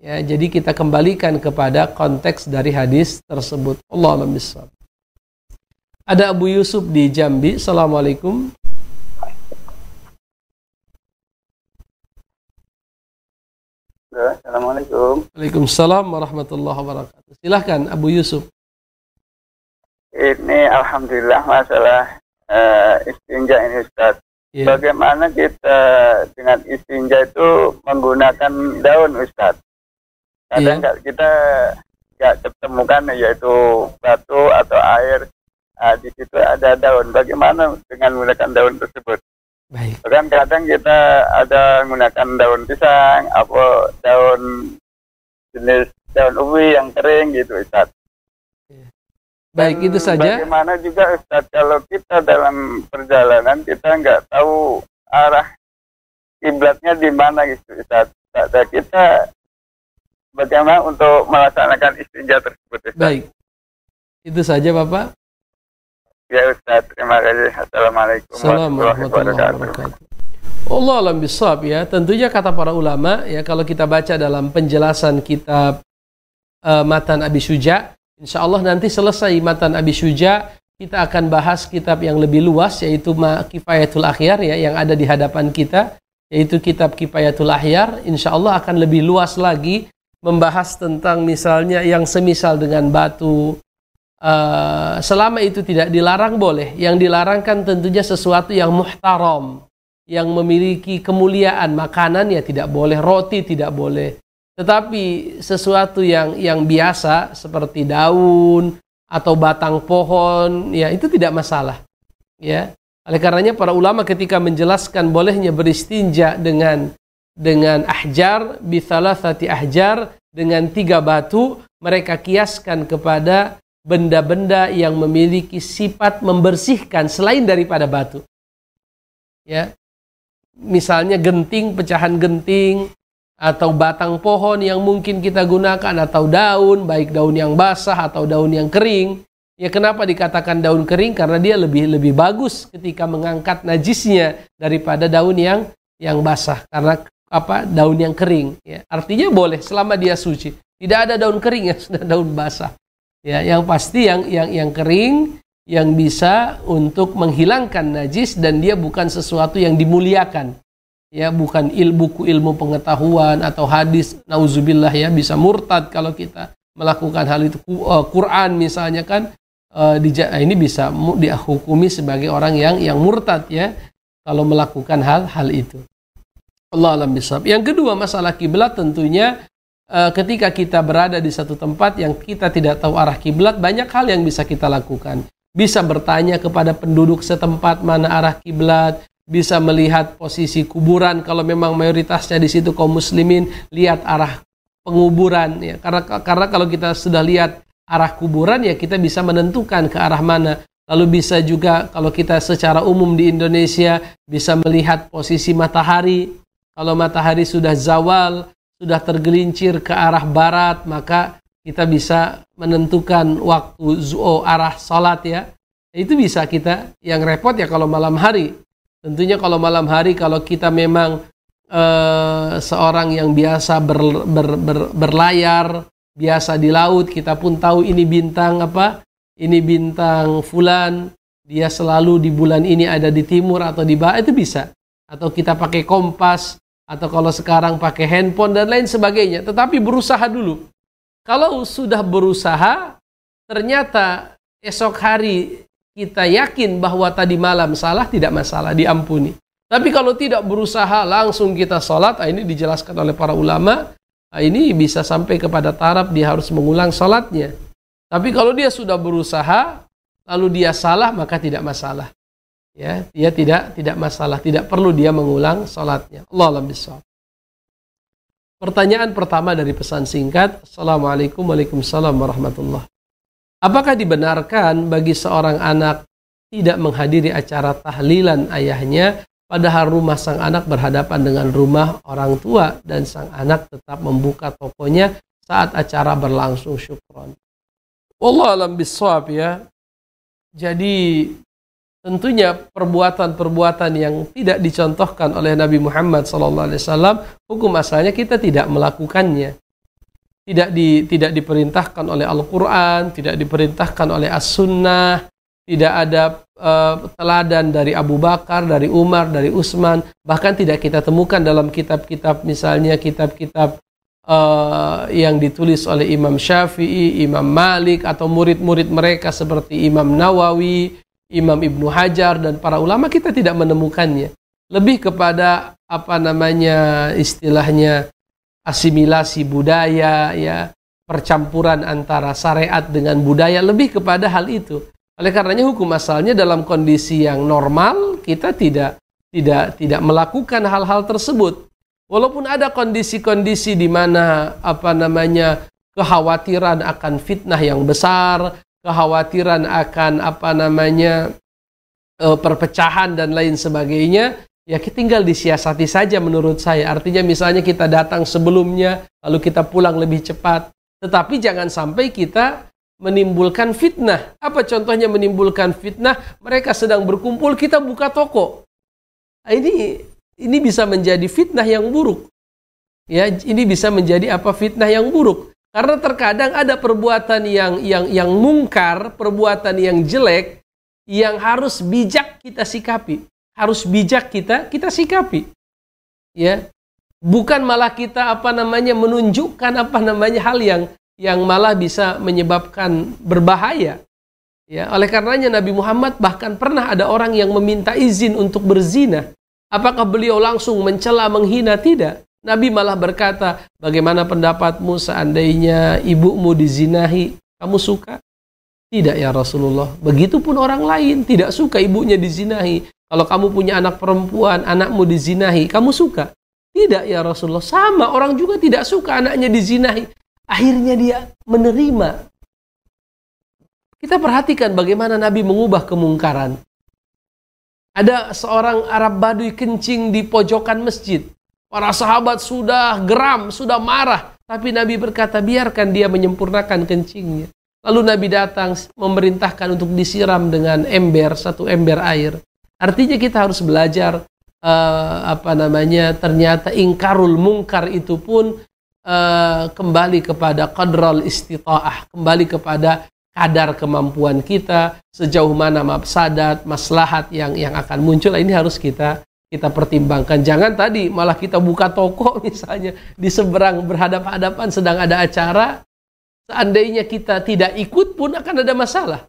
Ya, jadi kita kembalikan kepada konteks dari hadis tersebut. Allah Ada Abu Yusuf di Jambi. Assalamualaikum. Assalamualaikum. Waalaikumsalam warahmatullahi wabarakatuh. Silahkan Abu Yusuf. Ini alhamdulillah masalah uh, istinja ini Ustaz. Yeah. Bagaimana kita dengan istinja itu menggunakan daun Ustaz? Kadang yeah. kita nggak ketemukan yaitu batu atau air. uh, di situ ada daun. Bagaimana dengan menggunakan daun tersebut? Baik. Kadang kadang kita ada menggunakan daun pisang, apa daun jenis daun ubi yang kering gitu Ustaz. Baik Dan itu saja. Bagaimana juga Ustaz kalau kita dalam perjalanan kita nggak tahu arah kiblatnya di mana gitu Ustaz. Ustaz kita bagaimana untuk melaksanakan istinja tersebut Ustaz. Baik. Itu saja Bapak. Ya Ustaz, terima kasih. Assalamualaikum warahmatullahi wabarakatuh. Allah alam bisab ya. Tentunya kata para ulama ya kalau kita baca dalam penjelasan kitab uh, Matan Abi Suja, insya Allah nanti selesai Matan Abi Suja kita akan bahas kitab yang lebih luas yaitu Kifayatul Akhyar ya yang ada di hadapan kita yaitu kitab Kifayatul Akhyar insya Allah akan lebih luas lagi membahas tentang misalnya yang semisal dengan batu Eh, selama itu tidak dilarang boleh. Yang dilarangkan tentunya sesuatu yang muhtaram, yang memiliki kemuliaan. Makanan ya tidak boleh, roti tidak boleh. Tetapi sesuatu yang yang biasa seperti daun atau batang pohon, ya itu tidak masalah. Ya. Oleh karenanya para ulama ketika menjelaskan bolehnya beristinja dengan dengan ahjar, sati ahjar, dengan tiga batu, mereka kiaskan kepada benda-benda yang memiliki sifat membersihkan selain daripada batu. Ya. Misalnya genting, pecahan genting atau batang pohon yang mungkin kita gunakan atau daun, baik daun yang basah atau daun yang kering. Ya kenapa dikatakan daun kering? Karena dia lebih lebih bagus ketika mengangkat najisnya daripada daun yang yang basah karena apa daun yang kering ya. Artinya boleh selama dia suci. Tidak ada daun kering ya *laughs* sudah daun basah. Ya, yang pasti yang yang yang kering yang bisa untuk menghilangkan najis dan dia bukan sesuatu yang dimuliakan. Ya, bukan buku ilmu pengetahuan atau hadis nauzubillah ya bisa murtad kalau kita melakukan hal itu. Eh, Quran misalnya kan eh, nah, ini bisa dihukumi sebagai orang yang yang murtad ya kalau melakukan hal-hal itu. Allah alam bisab. Yang kedua masalah kiblat tentunya Eh, ketika kita berada di satu tempat yang kita tidak tahu arah kiblat, banyak hal yang bisa kita lakukan. Bisa bertanya kepada penduduk setempat mana arah kiblat, bisa melihat posisi kuburan kalau memang mayoritasnya di situ kaum muslimin lihat arah penguburan ya. Karena karena kalau kita sudah lihat arah kuburan ya kita bisa menentukan ke arah mana. Lalu bisa juga kalau kita secara umum di Indonesia bisa melihat posisi matahari. Kalau matahari sudah zawal, sudah tergelincir ke arah barat, maka kita bisa menentukan waktu zuo arah salat ya. Itu bisa kita. Yang repot ya kalau malam hari. Tentunya kalau malam hari kalau kita memang eh, seorang yang biasa ber, ber, ber, berlayar, biasa di laut, kita pun tahu ini bintang apa, ini bintang fulan, dia selalu di bulan ini ada di timur atau di barat, itu bisa. Atau kita pakai kompas, atau kalau sekarang pakai handphone dan lain sebagainya. Tetapi berusaha dulu. Kalau sudah berusaha, ternyata esok hari kita yakin bahwa tadi malam salah tidak masalah, diampuni. Tapi kalau tidak berusaha langsung kita sholat, ah, ini dijelaskan oleh para ulama, ah, ini bisa sampai kepada taraf dia harus mengulang sholatnya. Tapi kalau dia sudah berusaha, lalu dia salah, maka tidak masalah ya dia tidak tidak masalah tidak perlu dia mengulang sholatnya. Allah lebih Pertanyaan pertama dari pesan singkat, Assalamualaikum Waalaikumsalam warahmatullah. Apakah dibenarkan bagi seorang anak tidak menghadiri acara tahlilan ayahnya padahal rumah sang anak berhadapan dengan rumah orang tua dan sang anak tetap membuka tokonya saat acara berlangsung syukron. Allah alam biswab ya. Jadi tentunya perbuatan-perbuatan yang tidak dicontohkan oleh Nabi Muhammad SAW, hukum asalnya kita tidak melakukannya. Tidak di, tidak diperintahkan oleh Al-Quran, tidak diperintahkan oleh As-Sunnah, tidak ada uh, teladan dari Abu Bakar, dari Umar, dari Utsman, bahkan tidak kita temukan dalam kitab-kitab misalnya kitab-kitab uh, yang ditulis oleh Imam Syafi'i, Imam Malik atau murid-murid mereka seperti Imam Nawawi, Imam Ibnu Hajar dan para ulama kita tidak menemukannya. Lebih kepada apa namanya istilahnya asimilasi budaya ya, percampuran antara syariat dengan budaya lebih kepada hal itu. Oleh karenanya hukum asalnya dalam kondisi yang normal kita tidak tidak tidak melakukan hal-hal tersebut. Walaupun ada kondisi-kondisi di mana apa namanya kekhawatiran akan fitnah yang besar, kekhawatiran akan apa namanya e, perpecahan dan lain sebagainya, ya kita tinggal disiasati saja menurut saya. Artinya misalnya kita datang sebelumnya, lalu kita pulang lebih cepat. Tetapi jangan sampai kita menimbulkan fitnah. Apa contohnya menimbulkan fitnah? Mereka sedang berkumpul, kita buka toko. Nah, ini ini bisa menjadi fitnah yang buruk. Ya, ini bisa menjadi apa fitnah yang buruk. Karena terkadang ada perbuatan yang yang yang mungkar, perbuatan yang jelek yang harus bijak kita sikapi, harus bijak kita kita sikapi. Ya. Bukan malah kita apa namanya menunjukkan apa namanya hal yang yang malah bisa menyebabkan berbahaya. Ya, oleh karenanya Nabi Muhammad bahkan pernah ada orang yang meminta izin untuk berzina. Apakah beliau langsung mencela, menghina? Tidak. Nabi malah berkata, bagaimana pendapatmu seandainya ibumu dizinahi? Kamu suka? Tidak ya Rasulullah. Begitupun orang lain tidak suka ibunya dizinahi. Kalau kamu punya anak perempuan, anakmu dizinahi, kamu suka? Tidak ya Rasulullah. Sama orang juga tidak suka anaknya dizinahi. Akhirnya dia menerima. Kita perhatikan bagaimana Nabi mengubah kemungkaran. Ada seorang Arab Baduy kencing di pojokan masjid. Para sahabat sudah geram, sudah marah. Tapi Nabi berkata, biarkan dia menyempurnakan kencingnya. Lalu Nabi datang memerintahkan untuk disiram dengan ember, satu ember air. Artinya kita harus belajar uh, apa namanya ternyata ingkarul mungkar itu pun uh, kembali kepada qadral istitaah, kembali kepada kadar kemampuan kita, sejauh mana mafsadat, maslahat yang yang akan muncul nah, ini harus kita kita pertimbangkan. Jangan tadi malah kita buka toko *laughs* misalnya di seberang berhadapan-hadapan sedang ada acara. Seandainya kita tidak ikut pun akan ada masalah.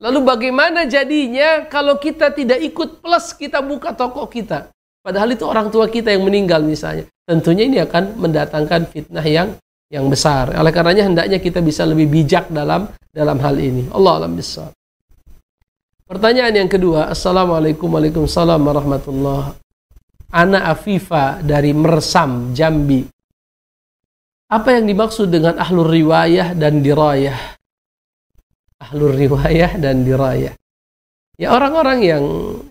Lalu bagaimana jadinya kalau kita tidak ikut plus kita buka toko kita? Padahal itu orang tua kita yang meninggal misalnya. Tentunya ini akan mendatangkan fitnah yang yang besar. Oleh karenanya hendaknya kita bisa lebih bijak dalam dalam hal ini. Allah alam besar. Pertanyaan yang kedua, Assalamualaikum Waalaikumsalam warahmatullah. anak Afifa dari Mersam, Jambi. Apa yang dimaksud dengan ahlul riwayah dan dirayah? Ahlul riwayah dan dirayah. Ya orang-orang yang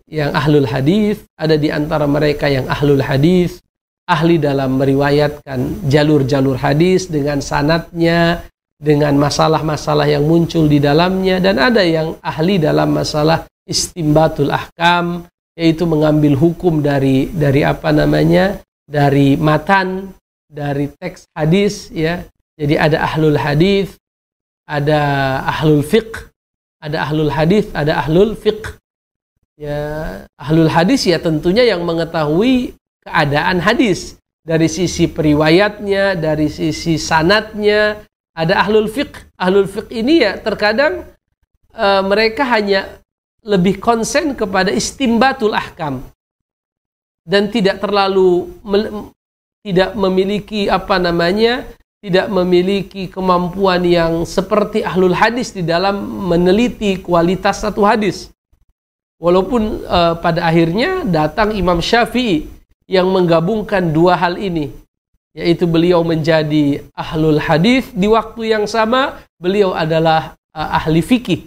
yang ahlul hadis ada di antara mereka yang ahlul hadis, ahli dalam meriwayatkan jalur-jalur hadis dengan sanatnya, dengan masalah-masalah yang muncul di dalamnya dan ada yang ahli dalam masalah istimbatul ahkam yaitu mengambil hukum dari dari apa namanya dari matan dari teks hadis ya jadi ada ahlul hadis ada ahlul fiqh ada ahlul hadis ada ahlul fiqh ya ahlul hadis ya tentunya yang mengetahui keadaan hadis dari sisi periwayatnya dari sisi sanatnya ada ahlul fiqh. Ahlul fiqh ini ya terkadang e, mereka hanya lebih konsen kepada istimbatul ahkam dan tidak terlalu me, tidak memiliki apa namanya tidak memiliki kemampuan yang seperti ahlul hadis di dalam meneliti kualitas satu hadis. Walaupun e, pada akhirnya datang Imam Syafi'i yang menggabungkan dua hal ini, yaitu beliau menjadi ahlul hadis di waktu yang sama beliau adalah uh, ahli fikih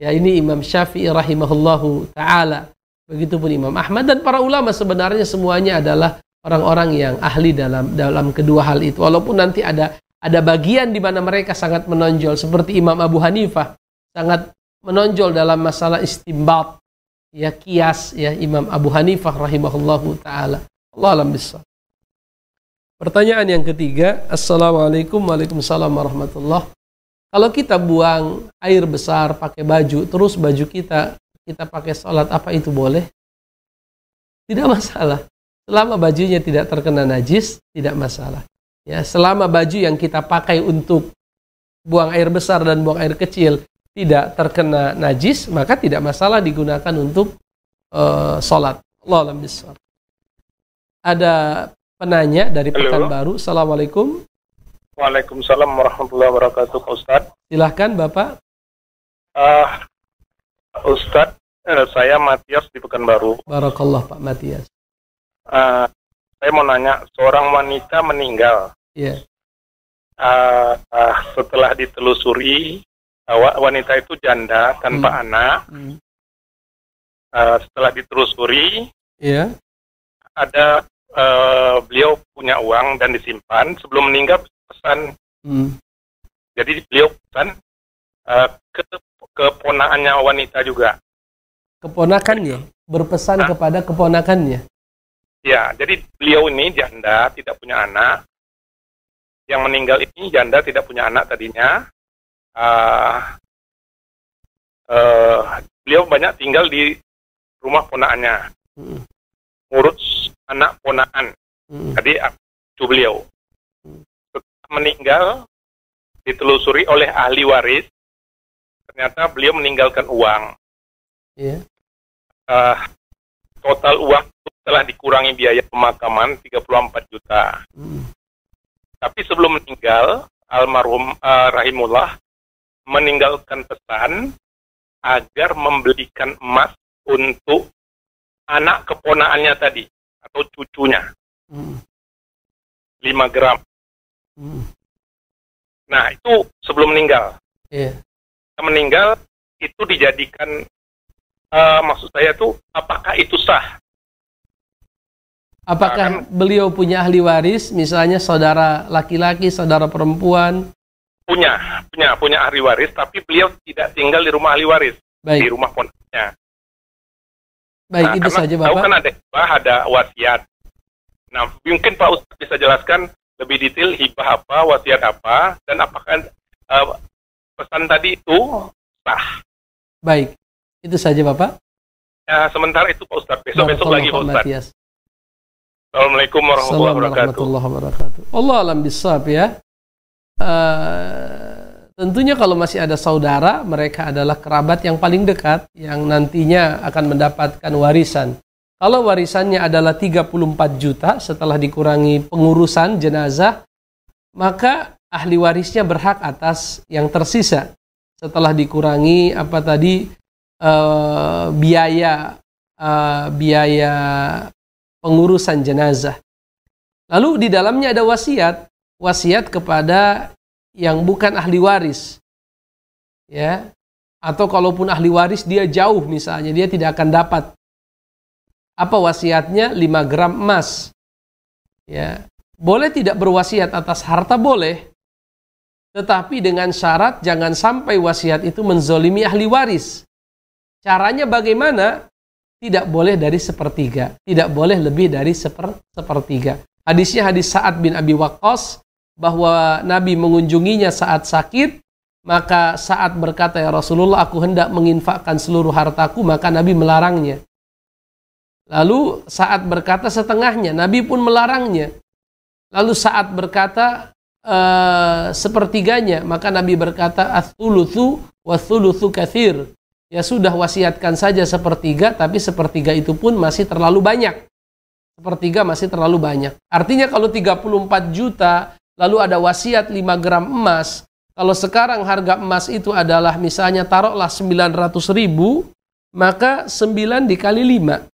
ya ini Imam Syafi'i rahimahullahu taala begitupun Imam Ahmad dan para ulama sebenarnya semuanya adalah orang-orang yang ahli dalam dalam kedua hal itu walaupun nanti ada ada bagian di mana mereka sangat menonjol seperti Imam Abu Hanifah sangat menonjol dalam masalah istimbat ya kias ya Imam Abu Hanifah rahimahullahu taala Allah alam bisa. Pertanyaan yang ketiga, Assalamualaikum Waalaikumsalam warahmatullah. Kalau kita buang air besar pakai baju, terus baju kita kita pakai sholat, apa itu boleh? Tidak masalah. Selama bajunya tidak terkena najis, tidak masalah. Ya, selama baju yang kita pakai untuk buang air besar dan buang air kecil tidak terkena najis, maka tidak masalah digunakan untuk uh, sholat. Allah Ada penanya dari Pekan Pekanbaru. Assalamualaikum. Waalaikumsalam warahmatullahi wabarakatuh, Ustaz. Silahkan, Bapak. Uh, ah, Ustaz, eh, saya Matias di Pekanbaru. Barakallah, Pak Matias. Uh, saya mau nanya, seorang wanita meninggal. Iya. Yeah. Uh, ah, uh, setelah ditelusuri, uh, wanita itu janda tanpa hmm. anak. Hmm. Uh, setelah ditelusuri, yeah. ada uh, beliau punya uang dan disimpan sebelum meninggal pesan hmm. jadi beliau pesan uh, ke keponakannya wanita juga keponakannya berpesan nah. kepada keponakannya ya jadi beliau ini janda tidak punya anak yang meninggal ini janda tidak punya anak tadinya uh, uh, beliau banyak tinggal di rumah ponakannya hmm. ngurus anak ponaan Hmm. Jadi cucu beliau. hmm. meninggal, ditelusuri oleh ahli waris, ternyata beliau meninggalkan uang. Yeah. Iya. Uh, total uang telah dikurangi biaya pemakaman 34 juta. Hmm. Tapi sebelum meninggal, almarhum uh, Rahimullah meninggalkan pesan agar membelikan emas untuk anak keponaannya tadi atau cucunya. Hmm. 5 gram. Hmm. Nah, itu sebelum meninggal. Yeah. Iya. Meninggal itu dijadikan uh, maksud saya tuh apakah itu sah? Apakah nah, beliau punya ahli waris, misalnya saudara laki-laki, saudara perempuan? Punya, punya, punya ahli waris, tapi beliau tidak tinggal di rumah ahli waris, Baik. di rumah ponaknya. Baik, nah, itu saja Bapak. Tahu kan ada hibah, ada wasiat. Nah, mungkin Pak Ustadz bisa jelaskan lebih detail hibah apa, wasiat apa, dan apakah uh, pesan tadi itu sah. Baik, itu saja Bapak. Ya, sementara itu Pak Ustadz. Besok-besok lagi Pak Ustaz. Matias. Assalamualaikum warahmatullahi wabarakatuh. Assalamualaikum warahmatullahi wabarakatuh. Allah alam bisab ya. Uh, Tentunya kalau masih ada saudara, mereka adalah kerabat yang paling dekat yang nantinya akan mendapatkan warisan. Kalau warisannya adalah 34 juta setelah dikurangi pengurusan jenazah, maka ahli warisnya berhak atas yang tersisa setelah dikurangi apa tadi eh, biaya eh, biaya pengurusan jenazah. Lalu di dalamnya ada wasiat, wasiat kepada yang bukan ahli waris. Ya. Atau kalaupun ahli waris dia jauh misalnya, dia tidak akan dapat apa wasiatnya 5 gram emas. Ya. Boleh tidak berwasiat atas harta boleh, tetapi dengan syarat jangan sampai wasiat itu menzolimi ahli waris. Caranya bagaimana? Tidak boleh dari sepertiga, tidak boleh lebih dari seper, sepertiga. Hadisnya hadis Sa'ad bin Abi Waqqas bahwa Nabi mengunjunginya saat sakit, maka saat berkata ya Rasulullah aku hendak menginfakkan seluruh hartaku, maka Nabi melarangnya. Lalu saat berkata setengahnya, Nabi pun melarangnya. Lalu saat berkata e, sepertiganya, maka Nabi berkata astuluthu wasuluthu kathir. Ya sudah wasiatkan saja sepertiga, tapi sepertiga itu pun masih terlalu banyak sepertiga masih terlalu banyak. Artinya kalau 34 juta lalu ada wasiat 5 gram emas, kalau sekarang harga emas itu adalah misalnya taruhlah 900 ribu, maka 9 dikali 5.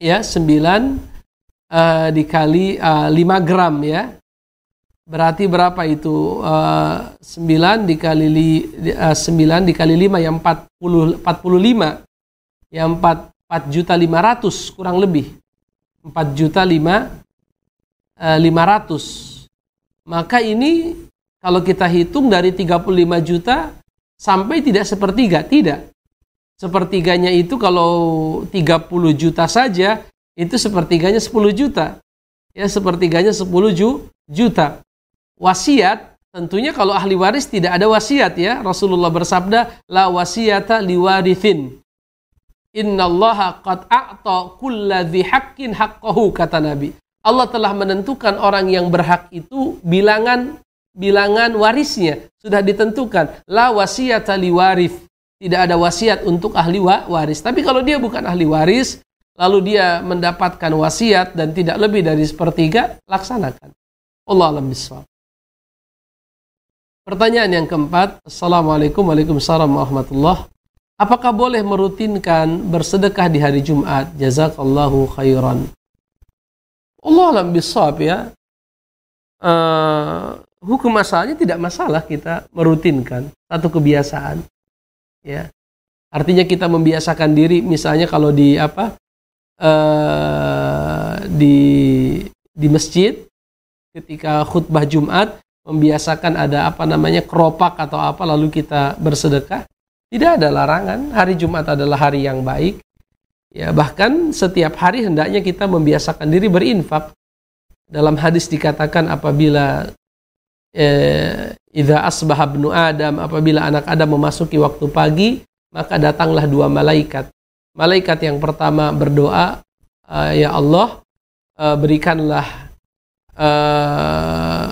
Ya, 9 uh, eh, dikali uh, eh, 5 gram ya. Berarti berapa itu? Uh, eh, 9 dikali li, uh, 9 dikali 5 ya 40 45. Ya 4 4 juta 500 kurang lebih. 4 juta 5 uh, 500 maka ini kalau kita hitung dari 35 juta sampai tidak sepertiga, tidak. Sepertiganya itu kalau 30 juta saja itu sepertiganya 10 juta. Ya, sepertiganya 10 juta. Wasiat tentunya kalau ahli waris tidak ada wasiat ya. Rasulullah bersabda la wasiyata liwarithin. Innallaha qad a'ta haqqin haqqahu kata Nabi. Allah telah menentukan orang yang berhak itu bilangan bilangan warisnya sudah ditentukan. La wasiyata li warif. Tidak ada wasiat untuk ahli waris. Tapi kalau dia bukan ahli waris, lalu dia mendapatkan wasiat dan tidak lebih dari sepertiga, laksanakan. Allah alam biswab. Pertanyaan yang keempat, Assalamualaikum warahmatullahi Apakah boleh merutinkan bersedekah di hari Jumat? Jazakallahu khairan. Allah alam bisawab ya. Uh, hukum masalahnya tidak masalah kita merutinkan satu kebiasaan. Ya. Artinya kita membiasakan diri misalnya kalau di apa? Uh, di di masjid ketika khutbah Jumat membiasakan ada apa namanya keropak atau apa lalu kita bersedekah tidak ada larangan hari Jumat adalah hari yang baik Ya, bahkan setiap hari hendaknya kita membiasakan diri berinfak. Dalam hadis dikatakan apabila eh, idza asbaha ibnu adam apabila anak Adam memasuki waktu pagi, maka datanglah dua malaikat. Malaikat yang pertama berdoa, eh, ya Allah, eh, berikanlah eh,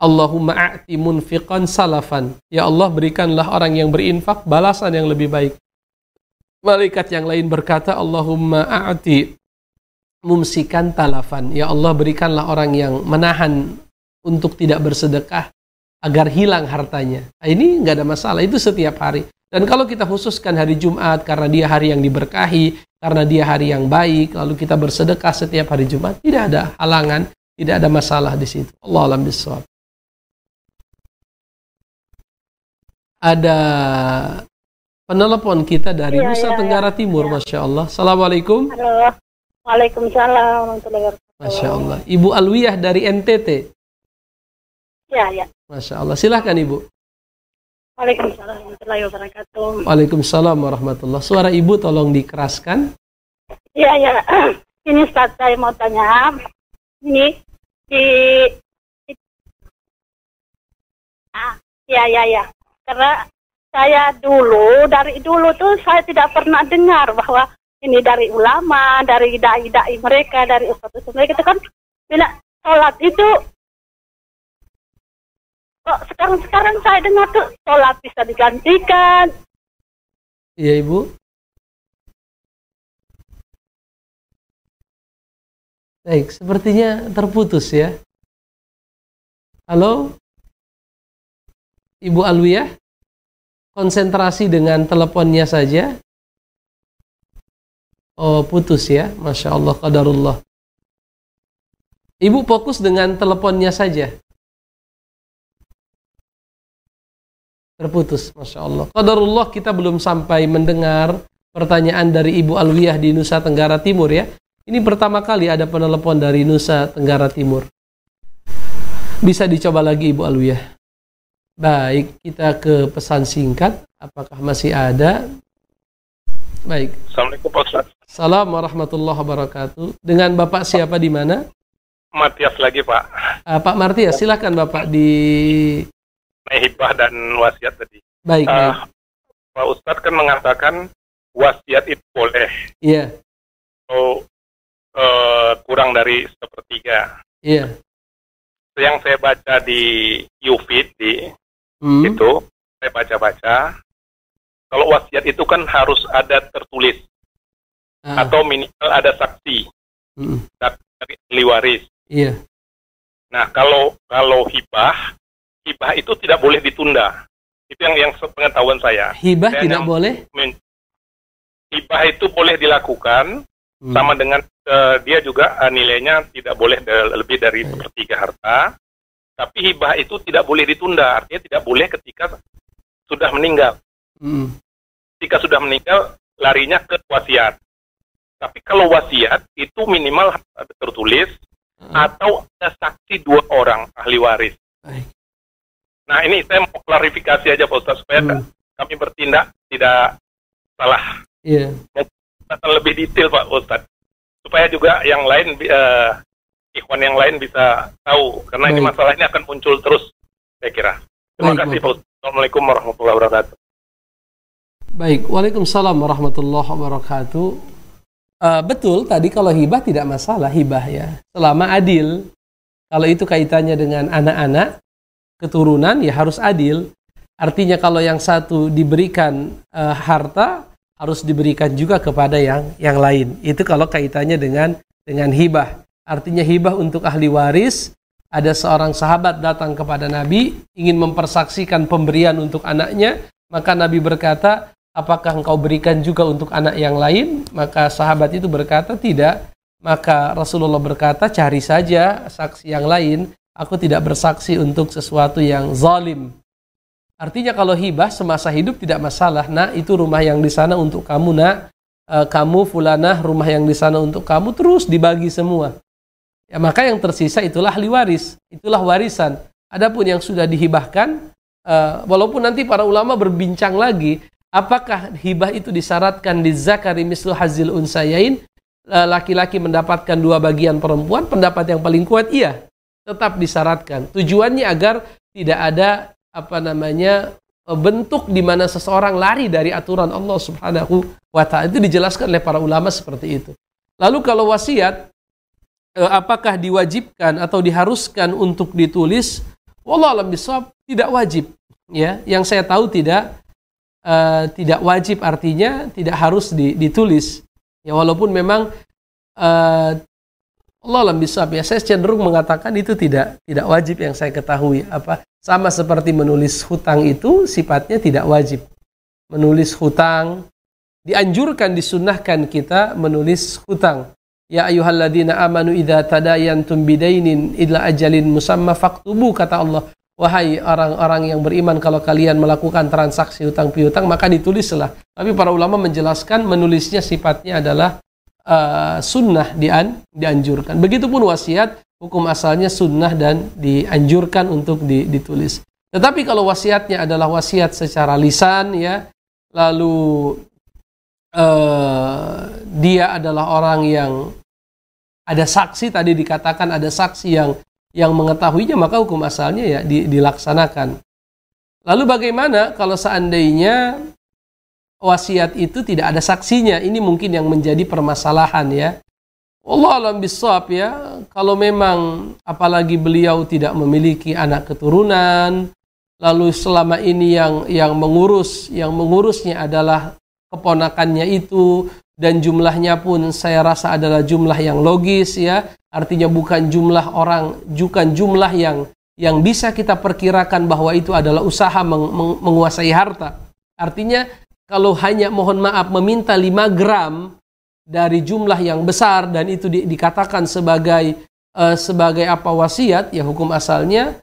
Allahumma a'ti munfiqan salafan. Ya Allah, berikanlah orang yang berinfak balasan yang lebih baik. Malaikat yang lain berkata, Allahumma a'ti mumsikan talafan. Ya Allah berikanlah orang yang menahan untuk tidak bersedekah agar hilang hartanya. Nah, ini nggak ada masalah, itu setiap hari. Dan kalau kita khususkan hari Jumat karena dia hari yang diberkahi, karena dia hari yang baik, lalu kita bersedekah setiap hari Jumat, tidak ada halangan, tidak ada masalah di situ. Allah alam bisawab. Ada penelpon kita dari ya, Nusa ya, Tenggara ya. Timur, iya. masya Allah. Assalamualaikum. Halo. Waalaikumsalam. Masya Allah. Ibu Alwiyah dari NTT. Ya, ya. Masya Allah. Silahkan Ibu. Waalaikumsalam wabarakatuh. Waalaikumsalam warahmatullah. Suara Ibu tolong dikeraskan. Iya, ya. *clears throat* Ini saat saya mau tanya. Ini di Ah, ya, ya, ya. Karena saya dulu dari dulu tuh saya tidak pernah dengar bahwa ini dari ulama, dari dai-dai mereka, dari ustadz mereka itu kan bila sholat itu kok sekarang sekarang saya dengar tuh sholat bisa digantikan. Iya ibu. Baik, sepertinya terputus ya. Halo, Ibu Alwiyah konsentrasi dengan teleponnya saja. Oh, putus ya. Masya Allah, qadarullah. Ibu fokus dengan teleponnya saja. Terputus, Masya Allah. Qadarullah kita belum sampai mendengar pertanyaan dari Ibu Alwiyah di Nusa Tenggara Timur ya. Ini pertama kali ada penelepon dari Nusa Tenggara Timur. Bisa dicoba lagi Ibu Alwiyah. Baik, kita ke pesan singkat. Apakah masih ada? Baik. Assalamualaikum Pak Ustaz. Salam warahmatullahi wabarakatuh. Dengan Bapak siapa di mana? Matias lagi Pak. Uh, Pak Martias, silahkan Bapak di... Hibah dan wasiat tadi. Baik, uh, baik. Pak Ustadz kan mengatakan wasiat itu boleh. Iya. Yeah. So, uh, kurang dari sepertiga. Iya. Yeah. Yang saya baca di UFIT, di Hmm. Itu saya baca-baca. Kalau wasiat itu kan harus ada tertulis ah. atau minimal ada saksi hmm. dari liwaris waris. Iya. Nah kalau kalau hibah, hibah itu tidak boleh ditunda. Itu yang yang pengetahuan saya. Hibah saya tidak boleh. hibah itu boleh dilakukan hmm. sama dengan uh, dia juga uh, nilainya tidak boleh lebih dari iya. sepertiga harta tapi hibah itu tidak boleh ditunda, artinya tidak boleh ketika sudah meninggal. Hmm. Ketika sudah meninggal, larinya ke wasiat. Tapi kalau wasiat itu minimal tertulis hmm. atau ada saksi dua orang ahli waris. Baik. Nah ini saya mau klarifikasi aja Pak Ustaz supaya hmm. kami bertindak tidak salah. Yeah. Mungkin lebih detail Pak Ustaz supaya juga yang lain uh, ikhwan yang lain bisa tahu karena Baik. ini masalah ini akan muncul terus saya kira. Terima Baik, kasih Pak. Assalamualaikum warahmatullahi wabarakatuh. Baik, Waalaikumsalam warahmatullahi wabarakatuh. Uh, betul tadi kalau hibah tidak masalah hibah ya. Selama adil. Kalau itu kaitannya dengan anak-anak keturunan ya harus adil. Artinya kalau yang satu diberikan uh, harta harus diberikan juga kepada yang yang lain. Itu kalau kaitannya dengan dengan hibah. Artinya hibah untuk ahli waris. Ada seorang sahabat datang kepada Nabi ingin mempersaksikan pemberian untuk anaknya. Maka Nabi berkata, apakah engkau berikan juga untuk anak yang lain? Maka sahabat itu berkata, tidak. Maka Rasulullah berkata, cari saja saksi yang lain. Aku tidak bersaksi untuk sesuatu yang zalim. Artinya kalau hibah semasa hidup tidak masalah. Nah, itu rumah yang di sana untuk kamu, Nak. Eh, kamu fulanah rumah yang di sana untuk kamu terus dibagi semua. Ya, maka yang tersisa itulah ahli waris, itulah warisan. Adapun yang sudah dihibahkan, uh, walaupun nanti para ulama berbincang lagi, apakah hibah itu disyaratkan di zakari mislu hazil unsayain, eh, laki-laki mendapatkan dua bagian perempuan, pendapat yang paling kuat iya, tetap disyaratkan. Tujuannya agar tidak ada apa namanya eh, bentuk di mana seseorang lari dari aturan Allah Subhanahu wa taala. Itu dijelaskan oleh para ulama seperti itu. Lalu kalau wasiat Eh, apakah diwajibkan atau diharuskan untuk ditulis wallah alam bisawab tidak wajib ya yang saya tahu tidak uh, tidak wajib artinya tidak harus di, ditulis ya walaupun memang uh, eh, Allah alam bisawab ya saya cenderung mengatakan itu tidak tidak wajib yang saya ketahui apa sama seperti menulis hutang itu sifatnya tidak wajib menulis hutang dianjurkan disunahkan kita menulis hutang Ya ayuhalladzina amanu idha tadayantum bidainin idla ajalin musamma faktubu kata Allah. Wahai orang-orang yang beriman kalau kalian melakukan transaksi hutang piutang maka ditulislah. Tapi para ulama menjelaskan menulisnya sifatnya adalah uh, sunnah dian, dianjurkan. Begitupun wasiat hukum asalnya sunnah dan dianjurkan untuk di, ditulis. Tetapi kalau wasiatnya adalah wasiat secara lisan ya, lalu uh, dia adalah orang yang ada saksi tadi dikatakan ada saksi yang yang mengetahuinya maka hukum asalnya ya di, dilaksanakan. Lalu bagaimana kalau seandainya wasiat itu tidak ada saksinya? Ini mungkin yang menjadi permasalahan ya. Allah alam bisawab ya. Kalau memang apalagi beliau tidak memiliki anak keturunan, lalu selama ini yang yang mengurus yang mengurusnya adalah keponakannya itu dan jumlahnya pun saya rasa adalah jumlah yang logis ya artinya bukan jumlah orang bukan jumlah yang yang bisa kita perkirakan bahwa itu adalah usaha meng, meng, menguasai harta artinya kalau hanya mohon maaf meminta 5 gram dari jumlah yang besar dan itu di, dikatakan sebagai uh, sebagai apa wasiat ya hukum asalnya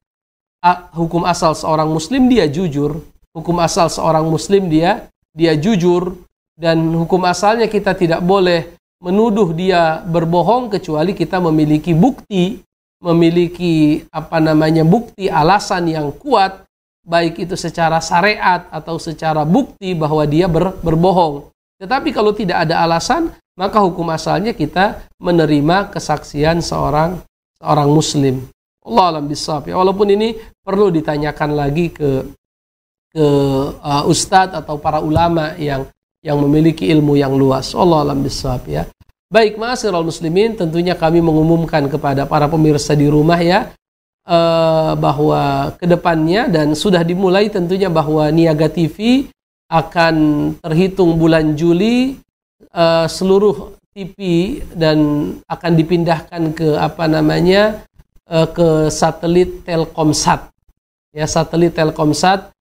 uh, hukum asal seorang muslim dia jujur hukum asal seorang muslim dia dia jujur dan hukum asalnya kita tidak boleh menuduh dia berbohong kecuali kita memiliki bukti, memiliki apa namanya bukti alasan yang kuat baik itu secara syariat atau secara bukti bahwa dia ber, berbohong. Tetapi kalau tidak ada alasan, maka hukum asalnya kita menerima kesaksian seorang seorang muslim. Allah alam bisawab ya. Walaupun ini perlu ditanyakan lagi ke ke uh, ustadz atau para ulama yang yang memiliki ilmu yang luas. Allah alam bisawab ya. Baik, ma'asyiral muslimin, tentunya kami mengumumkan kepada para pemirsa di rumah ya eh, bahwa kedepannya dan sudah dimulai tentunya bahwa Niaga TV akan terhitung bulan Juli eh, seluruh TV dan akan dipindahkan ke apa namanya eh, ke satelit Telkomsat. Ya, satelit Telkomsat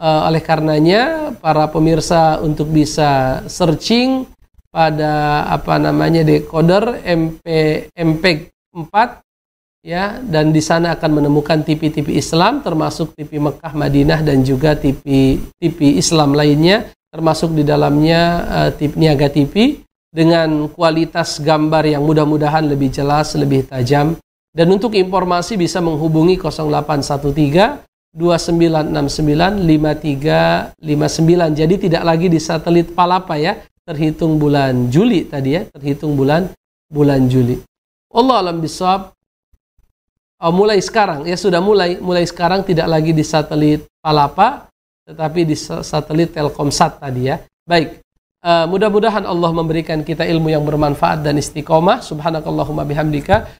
Uh, oleh karenanya para pemirsa untuk bisa searching pada apa namanya decoder MP MPEG 4 ya dan di sana akan menemukan TV-TV Islam termasuk TV Mekah Madinah dan juga TV TV Islam lainnya termasuk di dalamnya uh, eh, TV Niaga TV dengan kualitas gambar yang mudah-mudahan lebih jelas, lebih tajam. Dan untuk informasi bisa menghubungi 0813 29695359. Jadi tidak lagi di satelit Palapa ya, terhitung bulan Juli tadi ya, terhitung bulan bulan Juli. Allah alam bisawab. Oh, mulai sekarang ya sudah mulai, mulai sekarang tidak lagi di satelit Palapa tetapi di satelit Telkomsat tadi ya. Baik. Uh, mudah-mudahan Allah memberikan kita ilmu yang bermanfaat dan istiqomah. Subhanakallahumma bihamdika